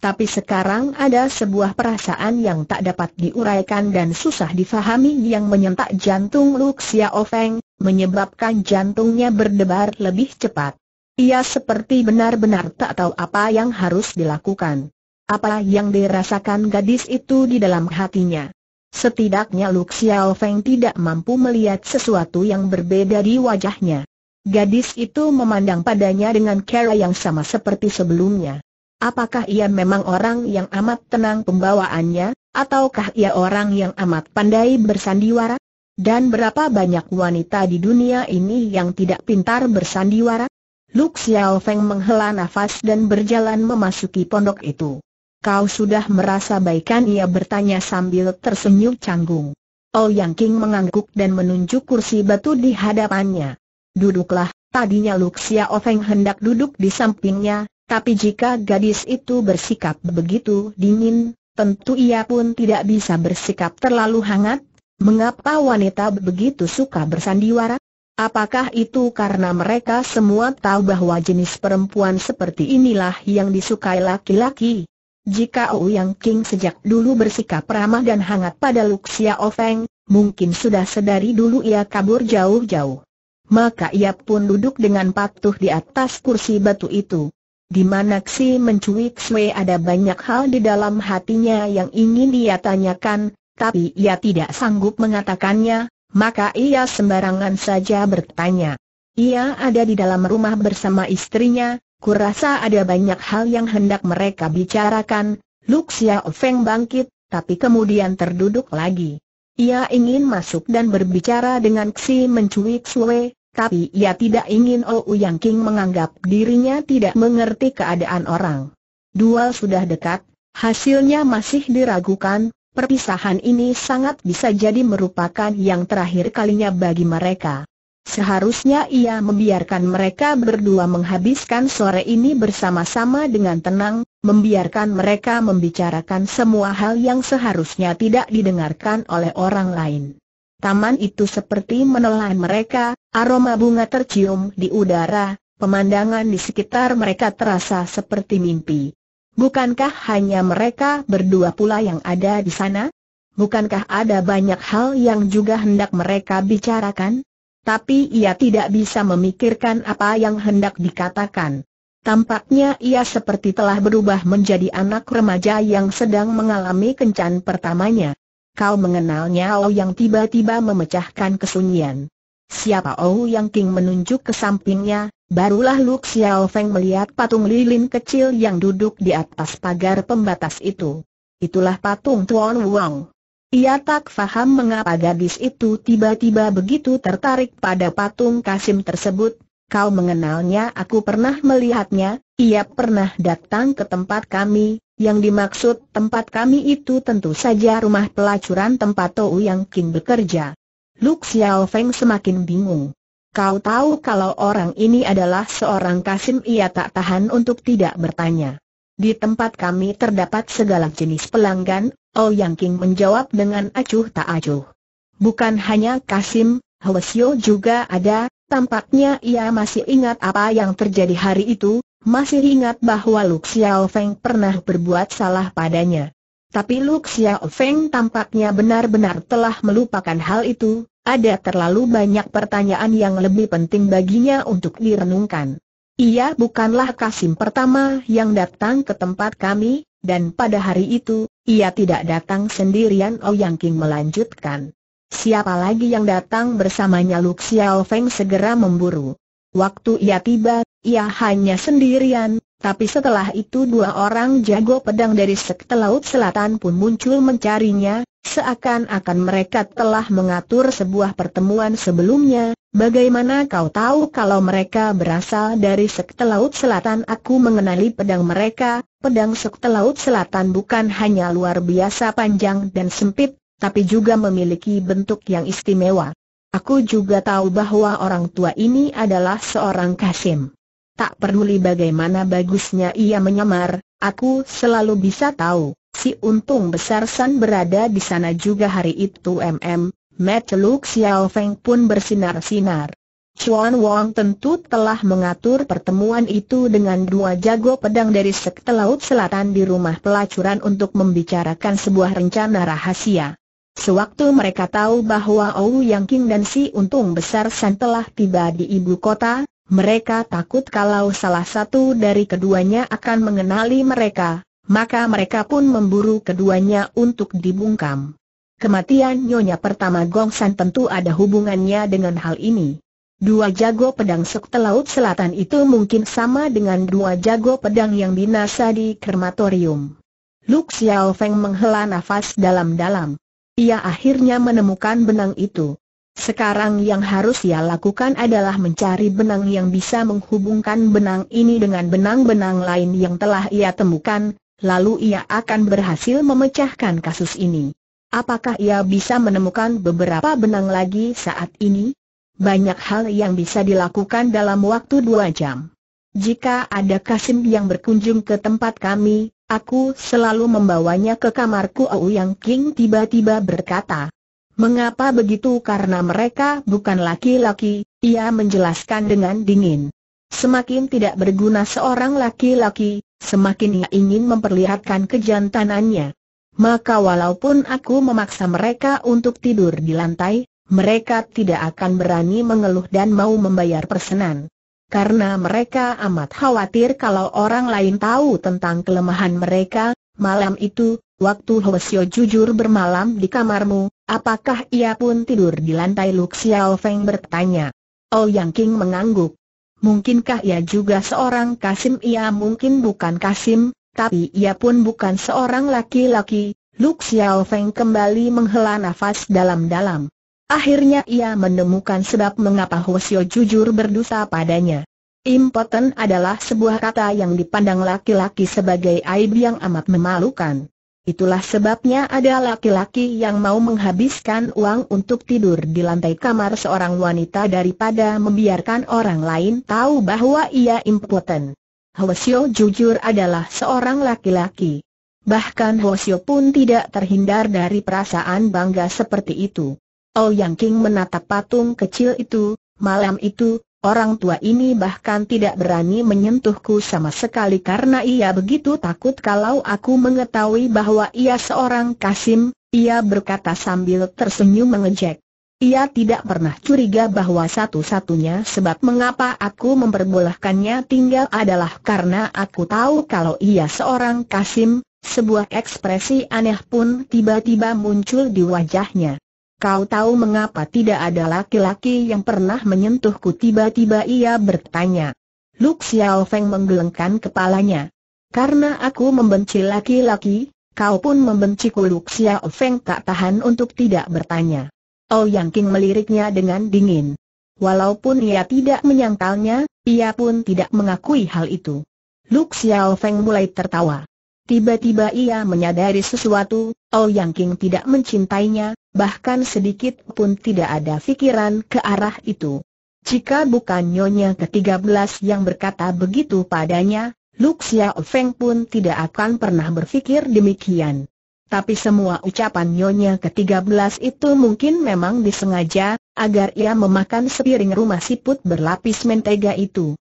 Tapi sekarang ada sebuah perasaan yang tak dapat diuraikan dan susah difahami yang menyentak jantung Luxia Oveng, menyebabkan jantungnya berdebar lebih cepat. Ia seperti benar-benar tak tahu apa yang harus dilakukan. Apa yang dirasakan gadis itu di dalam hatinya. Setidaknya Luxia Oveng tidak mampu melihat sesuatu yang berbeda di wajahnya. Gadis itu memandang padanya dengan cara yang sama seperti sebelumnya. Apakah ia memang orang yang amat tenang pembawaannya, ataukah ia orang yang amat pandai bersandiwara? Dan berapa banyak wanita di dunia ini yang tidak pintar bersandiwara? Lu Xiao Feng menghela nafas dan berjalan memasuki pondok itu. Kau sudah merasa baik kan? ia bertanya sambil tersenyum canggung. Oh Yang King mengangguk dan menunjuk kursi batu di hadapannya. Duduklah, tadinya Lu Xiao Feng hendak duduk di sampingnya, tapi jika gadis itu bersikap begitu dingin, tentu ia pun tidak bisa bersikap terlalu hangat. Mengapa wanita begitu suka bersandiwara? Apakah itu karena mereka semua tahu bahwa jenis perempuan seperti inilah yang disukai laki-laki? Jika Ouyang King sejak dulu bersikap ramah dan hangat pada Luxia Ofeng, mungkin sudah sedari dulu ia kabur jauh-jauh. Maka ia pun duduk dengan patuh di atas kursi batu itu. Di mana Xi mencuik Sui ada banyak hal di dalam hatinya yang ingin dia tanyakan, tapi ia tidak sanggup mengatakannya, maka ia sembarangan saja bertanya. Ia ada di dalam rumah bersama istrinya, kurasa ada banyak hal yang hendak mereka bicarakan, Luxia Feng bangkit, tapi kemudian terduduk lagi. Ia ingin masuk dan berbicara dengan Xi mencuik Sue, tapi ia tidak ingin Ou Yang King menganggap dirinya tidak mengerti keadaan orang. Duel sudah dekat, hasilnya masih diragukan, perpisahan ini sangat bisa jadi merupakan yang terakhir kalinya bagi mereka. Seharusnya ia membiarkan mereka berdua menghabiskan sore ini bersama-sama dengan tenang, membiarkan mereka membicarakan semua hal yang seharusnya tidak didengarkan oleh orang lain. Taman itu seperti menelan mereka, aroma bunga tercium di udara, pemandangan di sekitar mereka terasa seperti mimpi. Bukankah hanya mereka berdua pula yang ada di sana? Bukankah ada banyak hal yang juga hendak mereka bicarakan? Tapi ia tidak bisa memikirkan apa yang hendak dikatakan. Tampaknya ia seperti telah berubah menjadi anak remaja yang sedang mengalami kencan pertamanya kau mengenalnya Oh yang tiba-tiba memecahkan kesunyian. Siapa Oh yang King menunjuk ke sampingnya, barulah Lu Xiao Feng melihat patung lilin kecil yang duduk di atas pagar pembatas itu. Itulah patung Tuan Wang. Ia tak faham mengapa gadis itu tiba-tiba begitu tertarik pada patung Kasim tersebut, Kau mengenalnya aku pernah melihatnya, ia pernah datang ke tempat kami, yang dimaksud tempat kami itu tentu saja rumah pelacuran tempat Tou Yang King bekerja. Lu Xiao Feng semakin bingung. Kau tahu kalau orang ini adalah seorang kasim ia tak tahan untuk tidak bertanya. Di tempat kami terdapat segala jenis pelanggan, Oh Yang King menjawab dengan acuh tak acuh. Bukan hanya kasim, Hwesio juga ada, Tampaknya ia masih ingat apa yang terjadi hari itu, masih ingat bahwa Luk Xiao Feng pernah berbuat salah padanya. Tapi Luk Xiao Feng tampaknya benar-benar telah melupakan hal itu, ada terlalu banyak pertanyaan yang lebih penting baginya untuk direnungkan. Ia bukanlah Kasim pertama yang datang ke tempat kami, dan pada hari itu, ia tidak datang sendirian Ouyang King melanjutkan. Siapa lagi yang datang bersamanya Lu Xiao Feng segera memburu. Waktu ia tiba, ia hanya sendirian, tapi setelah itu dua orang jago pedang dari sekte Laut Selatan pun muncul mencarinya, seakan-akan mereka telah mengatur sebuah pertemuan sebelumnya, bagaimana kau tahu kalau mereka berasal dari sekte Laut Selatan aku mengenali pedang mereka, pedang sekte Laut Selatan bukan hanya luar biasa panjang dan sempit, tapi juga memiliki bentuk yang istimewa. Aku juga tahu bahwa orang tua ini adalah seorang Kasim. Tak peduli bagaimana bagusnya ia menyamar, aku selalu bisa tahu. Si untung besar San berada di sana juga hari itu MM, Matcheluk Xiao Feng pun bersinar-sinar. Chuan Wang tentu telah mengatur pertemuan itu dengan dua jago pedang dari Sekte Laut Selatan di rumah pelacuran untuk membicarakan sebuah rencana rahasia. Sewaktu mereka tahu bahwa Ou Yang King dan si Untung Besar San telah tiba di ibu kota, mereka takut kalau salah satu dari keduanya akan mengenali mereka, maka mereka pun memburu keduanya untuk dibungkam. Kematian Nyonya pertama Gong San tentu ada hubungannya dengan hal ini. Dua jago pedang sekte Laut Selatan itu mungkin sama dengan dua jago pedang yang binasa di krematorium. Lu Xiaofeng menghela nafas dalam-dalam. Ia akhirnya menemukan benang itu. Sekarang yang harus ia lakukan adalah mencari benang yang bisa menghubungkan benang ini dengan benang-benang lain yang telah ia temukan, lalu ia akan berhasil memecahkan kasus ini. Apakah ia bisa menemukan beberapa benang lagi saat ini? Banyak hal yang bisa dilakukan dalam waktu dua jam. Jika ada Kasim yang berkunjung ke tempat kami, Aku selalu membawanya ke kamarku Ou Yang King tiba-tiba berkata. Mengapa begitu? Karena mereka bukan laki-laki, ia menjelaskan dengan dingin. Semakin tidak berguna seorang laki-laki, semakin ia ingin memperlihatkan kejantanannya. Maka walaupun aku memaksa mereka untuk tidur di lantai, mereka tidak akan berani mengeluh dan mau membayar persenan karena mereka amat khawatir kalau orang lain tahu tentang kelemahan mereka. Malam itu, waktu Hwasyo jujur bermalam di kamarmu, apakah ia pun tidur di lantai Luk Xiao Feng bertanya. Oh Yang King mengangguk. Mungkinkah ia juga seorang Kasim? Ia mungkin bukan Kasim, tapi ia pun bukan seorang laki-laki. Luk Xiao Feng kembali menghela nafas dalam-dalam. Akhirnya ia menemukan sebab mengapa Hosio jujur berdosa padanya. Impoten adalah sebuah kata yang dipandang laki-laki sebagai aib yang amat memalukan. Itulah sebabnya ada laki-laki yang mau menghabiskan uang untuk tidur di lantai kamar seorang wanita daripada membiarkan orang lain tahu bahwa ia impoten. Hwasyo jujur adalah seorang laki-laki. Bahkan Hwasyo pun tidak terhindar dari perasaan bangga seperti itu. Oh, yang King menatap patung kecil itu, malam itu, orang tua ini bahkan tidak berani menyentuhku sama sekali karena ia begitu takut kalau aku mengetahui bahwa ia seorang Kasim, ia berkata sambil tersenyum mengejek. Ia tidak pernah curiga bahwa satu-satunya sebab mengapa aku memperbolehkannya tinggal adalah karena aku tahu kalau ia seorang Kasim, sebuah ekspresi aneh pun tiba-tiba muncul di wajahnya. Kau tahu mengapa tidak ada laki-laki yang pernah menyentuhku tiba-tiba ia bertanya. Luk Xiao Feng menggelengkan kepalanya. Karena aku membenci laki-laki, kau pun membenciku Luk Xiao Feng tak tahan untuk tidak bertanya. Oh Yang King meliriknya dengan dingin. Walaupun ia tidak menyangkalnya, ia pun tidak mengakui hal itu. Luk Xiao Feng mulai tertawa. Tiba-tiba ia menyadari sesuatu, Ouyang King tidak mencintainya, bahkan sedikit pun tidak ada fikiran ke arah itu. Jika bukan Nyonya ke-13 yang berkata begitu padanya, Luxia Feng pun tidak akan pernah berfikir demikian. Tapi semua ucapan Nyonya ke-13 itu mungkin memang disengaja, agar ia memakan sepiring rumah siput berlapis mentega itu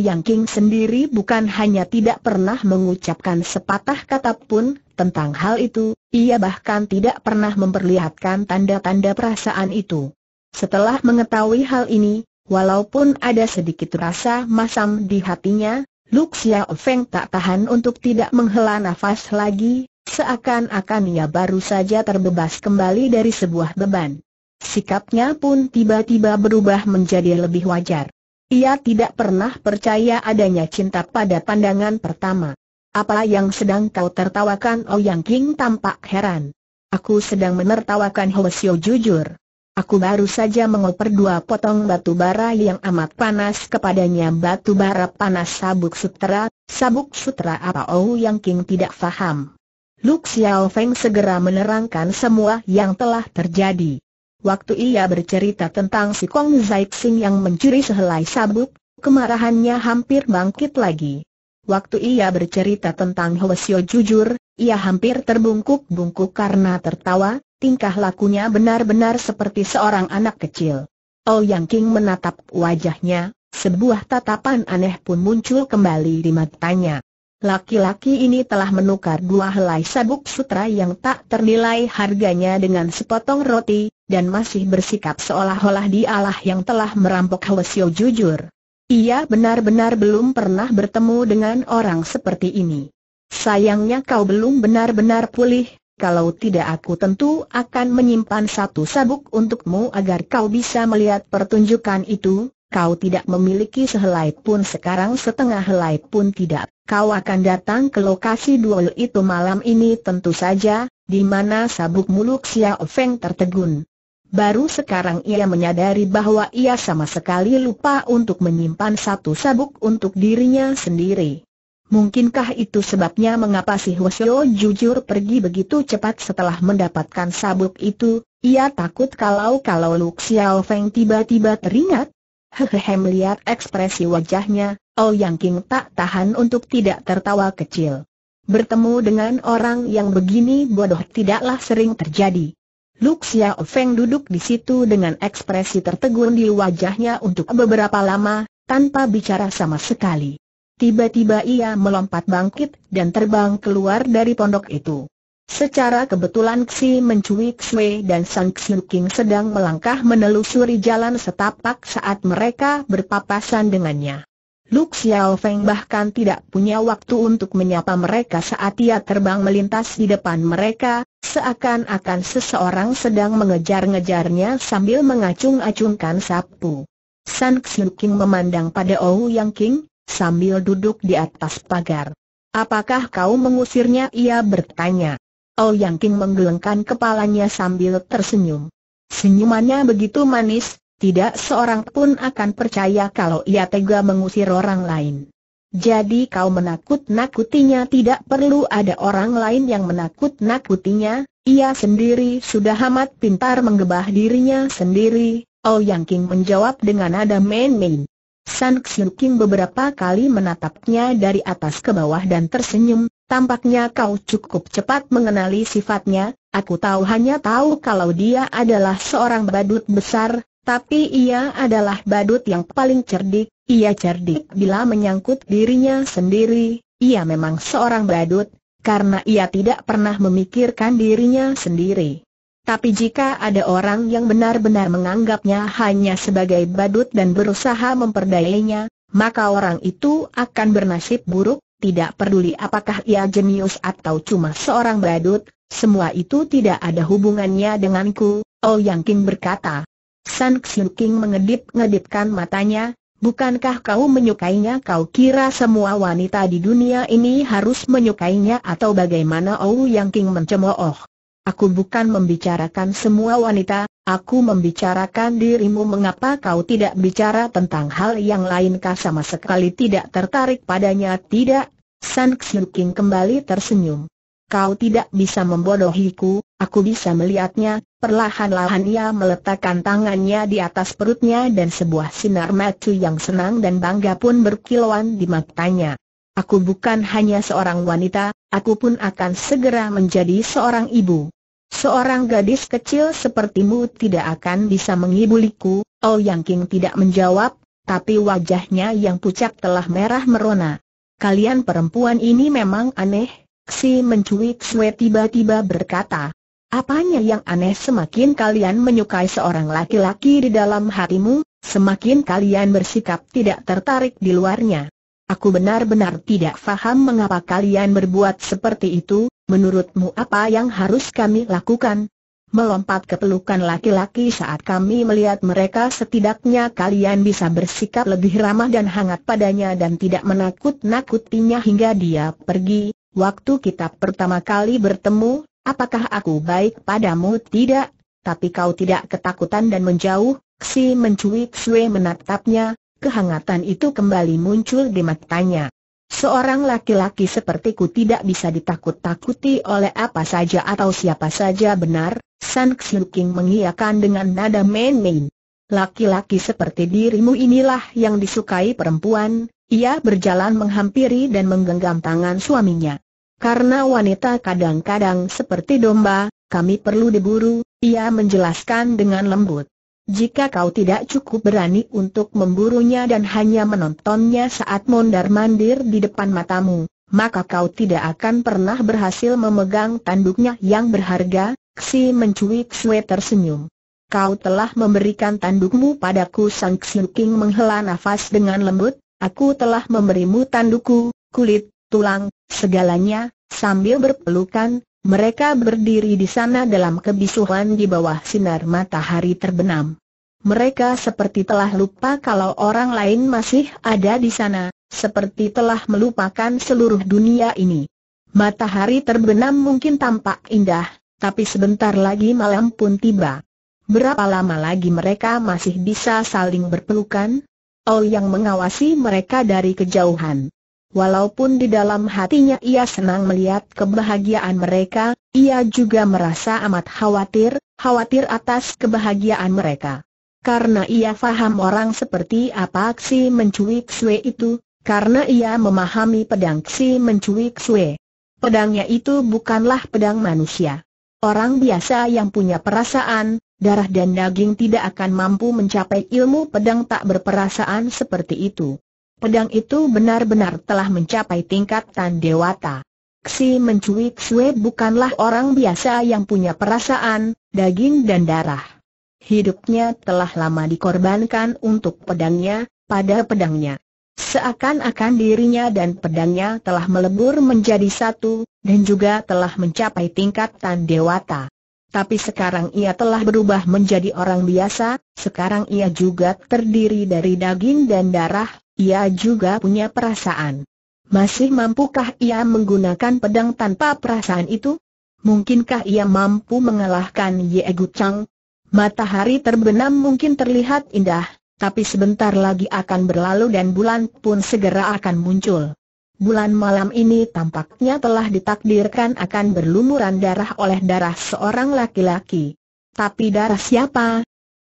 yang King sendiri bukan hanya tidak pernah mengucapkan sepatah kata pun tentang hal itu, ia bahkan tidak pernah memperlihatkan tanda-tanda perasaan itu. Setelah mengetahui hal ini, walaupun ada sedikit rasa masam di hatinya, Luxia Feng tak tahan untuk tidak menghela nafas lagi, seakan-akan ia baru saja terbebas kembali dari sebuah beban. Sikapnya pun tiba-tiba berubah menjadi lebih wajar. Ia tidak pernah percaya adanya cinta pada pandangan pertama. Apa yang sedang kau tertawakan Oh Yang King tampak heran. Aku sedang menertawakan Ho Sio jujur. Aku baru saja mengoper dua potong batu bara yang amat panas kepadanya batu bara panas sabuk sutra, sabuk sutra apa Oh Yang King tidak faham. Luk Xiao Feng segera menerangkan semua yang telah terjadi. Waktu ia bercerita tentang si Kong Zaixing yang mencuri sehelai sabuk, kemarahannya hampir bangkit lagi. Waktu ia bercerita tentang Hwasyo jujur, ia hampir terbungkuk-bungkuk karena tertawa, tingkah lakunya benar-benar seperti seorang anak kecil. Oh Yang King menatap wajahnya, sebuah tatapan aneh pun muncul kembali di matanya. Laki-laki ini telah menukar dua helai sabuk sutra yang tak ternilai harganya dengan sepotong roti, dan masih bersikap seolah-olah dialah yang telah merampok Hwasyo jujur. Ia benar-benar belum pernah bertemu dengan orang seperti ini. Sayangnya kau belum benar-benar pulih, kalau tidak aku tentu akan menyimpan satu sabuk untukmu agar kau bisa melihat pertunjukan itu, kau tidak memiliki sehelai pun sekarang setengah helai pun tidak. Kau akan datang ke lokasi duel itu malam ini tentu saja, di mana sabuk muluk Xiao Feng tertegun. Baru sekarang ia menyadari bahwa ia sama sekali lupa untuk menyimpan satu sabuk untuk dirinya sendiri. Mungkinkah itu sebabnya mengapa si Hwasyo jujur pergi begitu cepat setelah mendapatkan sabuk itu? Ia takut kalau-kalau Luk Xiao Feng tiba-tiba teringat. Hehehe melihat ekspresi wajahnya, Oh Yang King tak tahan untuk tidak tertawa kecil. Bertemu dengan orang yang begini bodoh tidaklah sering terjadi. Luk Xiao Feng duduk di situ dengan ekspresi tertegun di wajahnya untuk beberapa lama, tanpa bicara sama sekali. Tiba-tiba ia melompat bangkit dan terbang keluar dari pondok itu. Secara kebetulan Xi Mencui Xue dan Sang Xiu King sedang melangkah menelusuri jalan setapak saat mereka berpapasan dengannya. Luk Xiao Feng bahkan tidak punya waktu untuk menyapa mereka saat ia terbang melintas di depan mereka, seakan-akan seseorang sedang mengejar-ngejarnya sambil mengacung-acungkan sapu. San King memandang pada Yang King, sambil duduk di atas pagar. Apakah kau mengusirnya? Ia bertanya. Yang King menggelengkan kepalanya sambil tersenyum. Senyumannya begitu manis, tidak seorang pun akan percaya kalau ia tega mengusir orang lain. Jadi kau menakut-nakutinya tidak perlu ada orang lain yang menakut-nakutinya, ia sendiri sudah amat pintar menggebah dirinya sendiri, Oh Yang King menjawab dengan nada main-main. San Xiu King beberapa kali menatapnya dari atas ke bawah dan tersenyum, tampaknya kau cukup cepat mengenali sifatnya, aku tahu hanya tahu kalau dia adalah seorang badut besar, tapi ia adalah badut yang paling cerdik, ia cerdik bila menyangkut dirinya sendiri, ia memang seorang badut, karena ia tidak pernah memikirkan dirinya sendiri. Tapi jika ada orang yang benar-benar menganggapnya hanya sebagai badut dan berusaha memperdayainya, maka orang itu akan bernasib buruk, tidak peduli apakah ia jenius atau cuma seorang badut, semua itu tidak ada hubungannya denganku, Oh Yang King berkata. San Xiu King mengedip-ngedipkan matanya, bukankah kau menyukainya kau kira semua wanita di dunia ini harus menyukainya atau bagaimana Ou Yang King mencemooh. Aku bukan membicarakan semua wanita, aku membicarakan dirimu mengapa kau tidak bicara tentang hal yang lainkah sama sekali tidak tertarik padanya tidak? San Xiu King kembali tersenyum. Kau tidak bisa membodohiku, Aku bisa melihatnya, perlahan-lahan ia meletakkan tangannya di atas perutnya dan sebuah sinar mata yang senang dan bangga pun berkilauan di matanya. Aku bukan hanya seorang wanita, aku pun akan segera menjadi seorang ibu. Seorang gadis kecil sepertimu tidak akan bisa mengibuliku, Oh Yang King tidak menjawab, tapi wajahnya yang pucat telah merah merona. Kalian perempuan ini memang aneh, Si mencuit Sue tiba-tiba berkata, Apanya yang aneh semakin kalian menyukai seorang laki-laki di dalam hatimu, semakin kalian bersikap tidak tertarik di luarnya. Aku benar-benar tidak faham mengapa kalian berbuat seperti itu, menurutmu apa yang harus kami lakukan? Melompat ke pelukan laki-laki saat kami melihat mereka setidaknya kalian bisa bersikap lebih ramah dan hangat padanya dan tidak menakut-nakutinya hingga dia pergi. Waktu kita pertama kali bertemu, Apakah aku baik padamu? Tidak. Tapi kau tidak ketakutan dan menjauh, Si mencuit Sue menatapnya, kehangatan itu kembali muncul di matanya. Seorang laki-laki sepertiku tidak bisa ditakut-takuti oleh apa saja atau siapa saja benar, San Xiuqing mengiyakan dengan nada main-main. Laki-laki seperti dirimu inilah yang disukai perempuan, ia berjalan menghampiri dan menggenggam tangan suaminya. Karena wanita kadang-kadang seperti domba, kami perlu diburu, ia menjelaskan dengan lembut. Jika kau tidak cukup berani untuk memburunya dan hanya menontonnya saat mondar-mandir di depan matamu, maka kau tidak akan pernah berhasil memegang tanduknya yang berharga, Xi mencuik Xue tersenyum. Kau telah memberikan tandukmu padaku Sang Xiu King menghela nafas dengan lembut, aku telah memberimu tandukku, kulit, tulang, segalanya, sambil berpelukan, mereka berdiri di sana dalam kebisuhan di bawah sinar matahari terbenam. Mereka seperti telah lupa kalau orang lain masih ada di sana, seperti telah melupakan seluruh dunia ini. Matahari terbenam mungkin tampak indah, tapi sebentar lagi malam pun tiba. Berapa lama lagi mereka masih bisa saling berpelukan? Ol yang mengawasi mereka dari kejauhan. Walaupun di dalam hatinya ia senang melihat kebahagiaan mereka, ia juga merasa amat khawatir, khawatir atas kebahagiaan mereka. Karena ia faham orang seperti apa aksi mencuik Sue itu, karena ia memahami pedang si mencuik Sue. Pedangnya itu bukanlah pedang manusia. Orang biasa yang punya perasaan, darah dan daging tidak akan mampu mencapai ilmu pedang tak berperasaan seperti itu. Pedang itu benar-benar telah mencapai tingkatan dewata. Xi mencuit Xue bukanlah orang biasa yang punya perasaan, daging dan darah. Hidupnya telah lama dikorbankan untuk pedangnya, pada pedangnya. Seakan-akan dirinya dan pedangnya telah melebur menjadi satu, dan juga telah mencapai tingkatan dewata. Tapi sekarang ia telah berubah menjadi orang biasa, sekarang ia juga terdiri dari daging dan darah, ia juga punya perasaan. Masih mampukah ia menggunakan pedang tanpa perasaan itu? Mungkinkah ia mampu mengalahkan Ye Gu Chang? Matahari terbenam mungkin terlihat indah, tapi sebentar lagi akan berlalu dan bulan pun segera akan muncul. Bulan malam ini tampaknya telah ditakdirkan akan berlumuran darah oleh darah seorang laki-laki. Tapi darah siapa,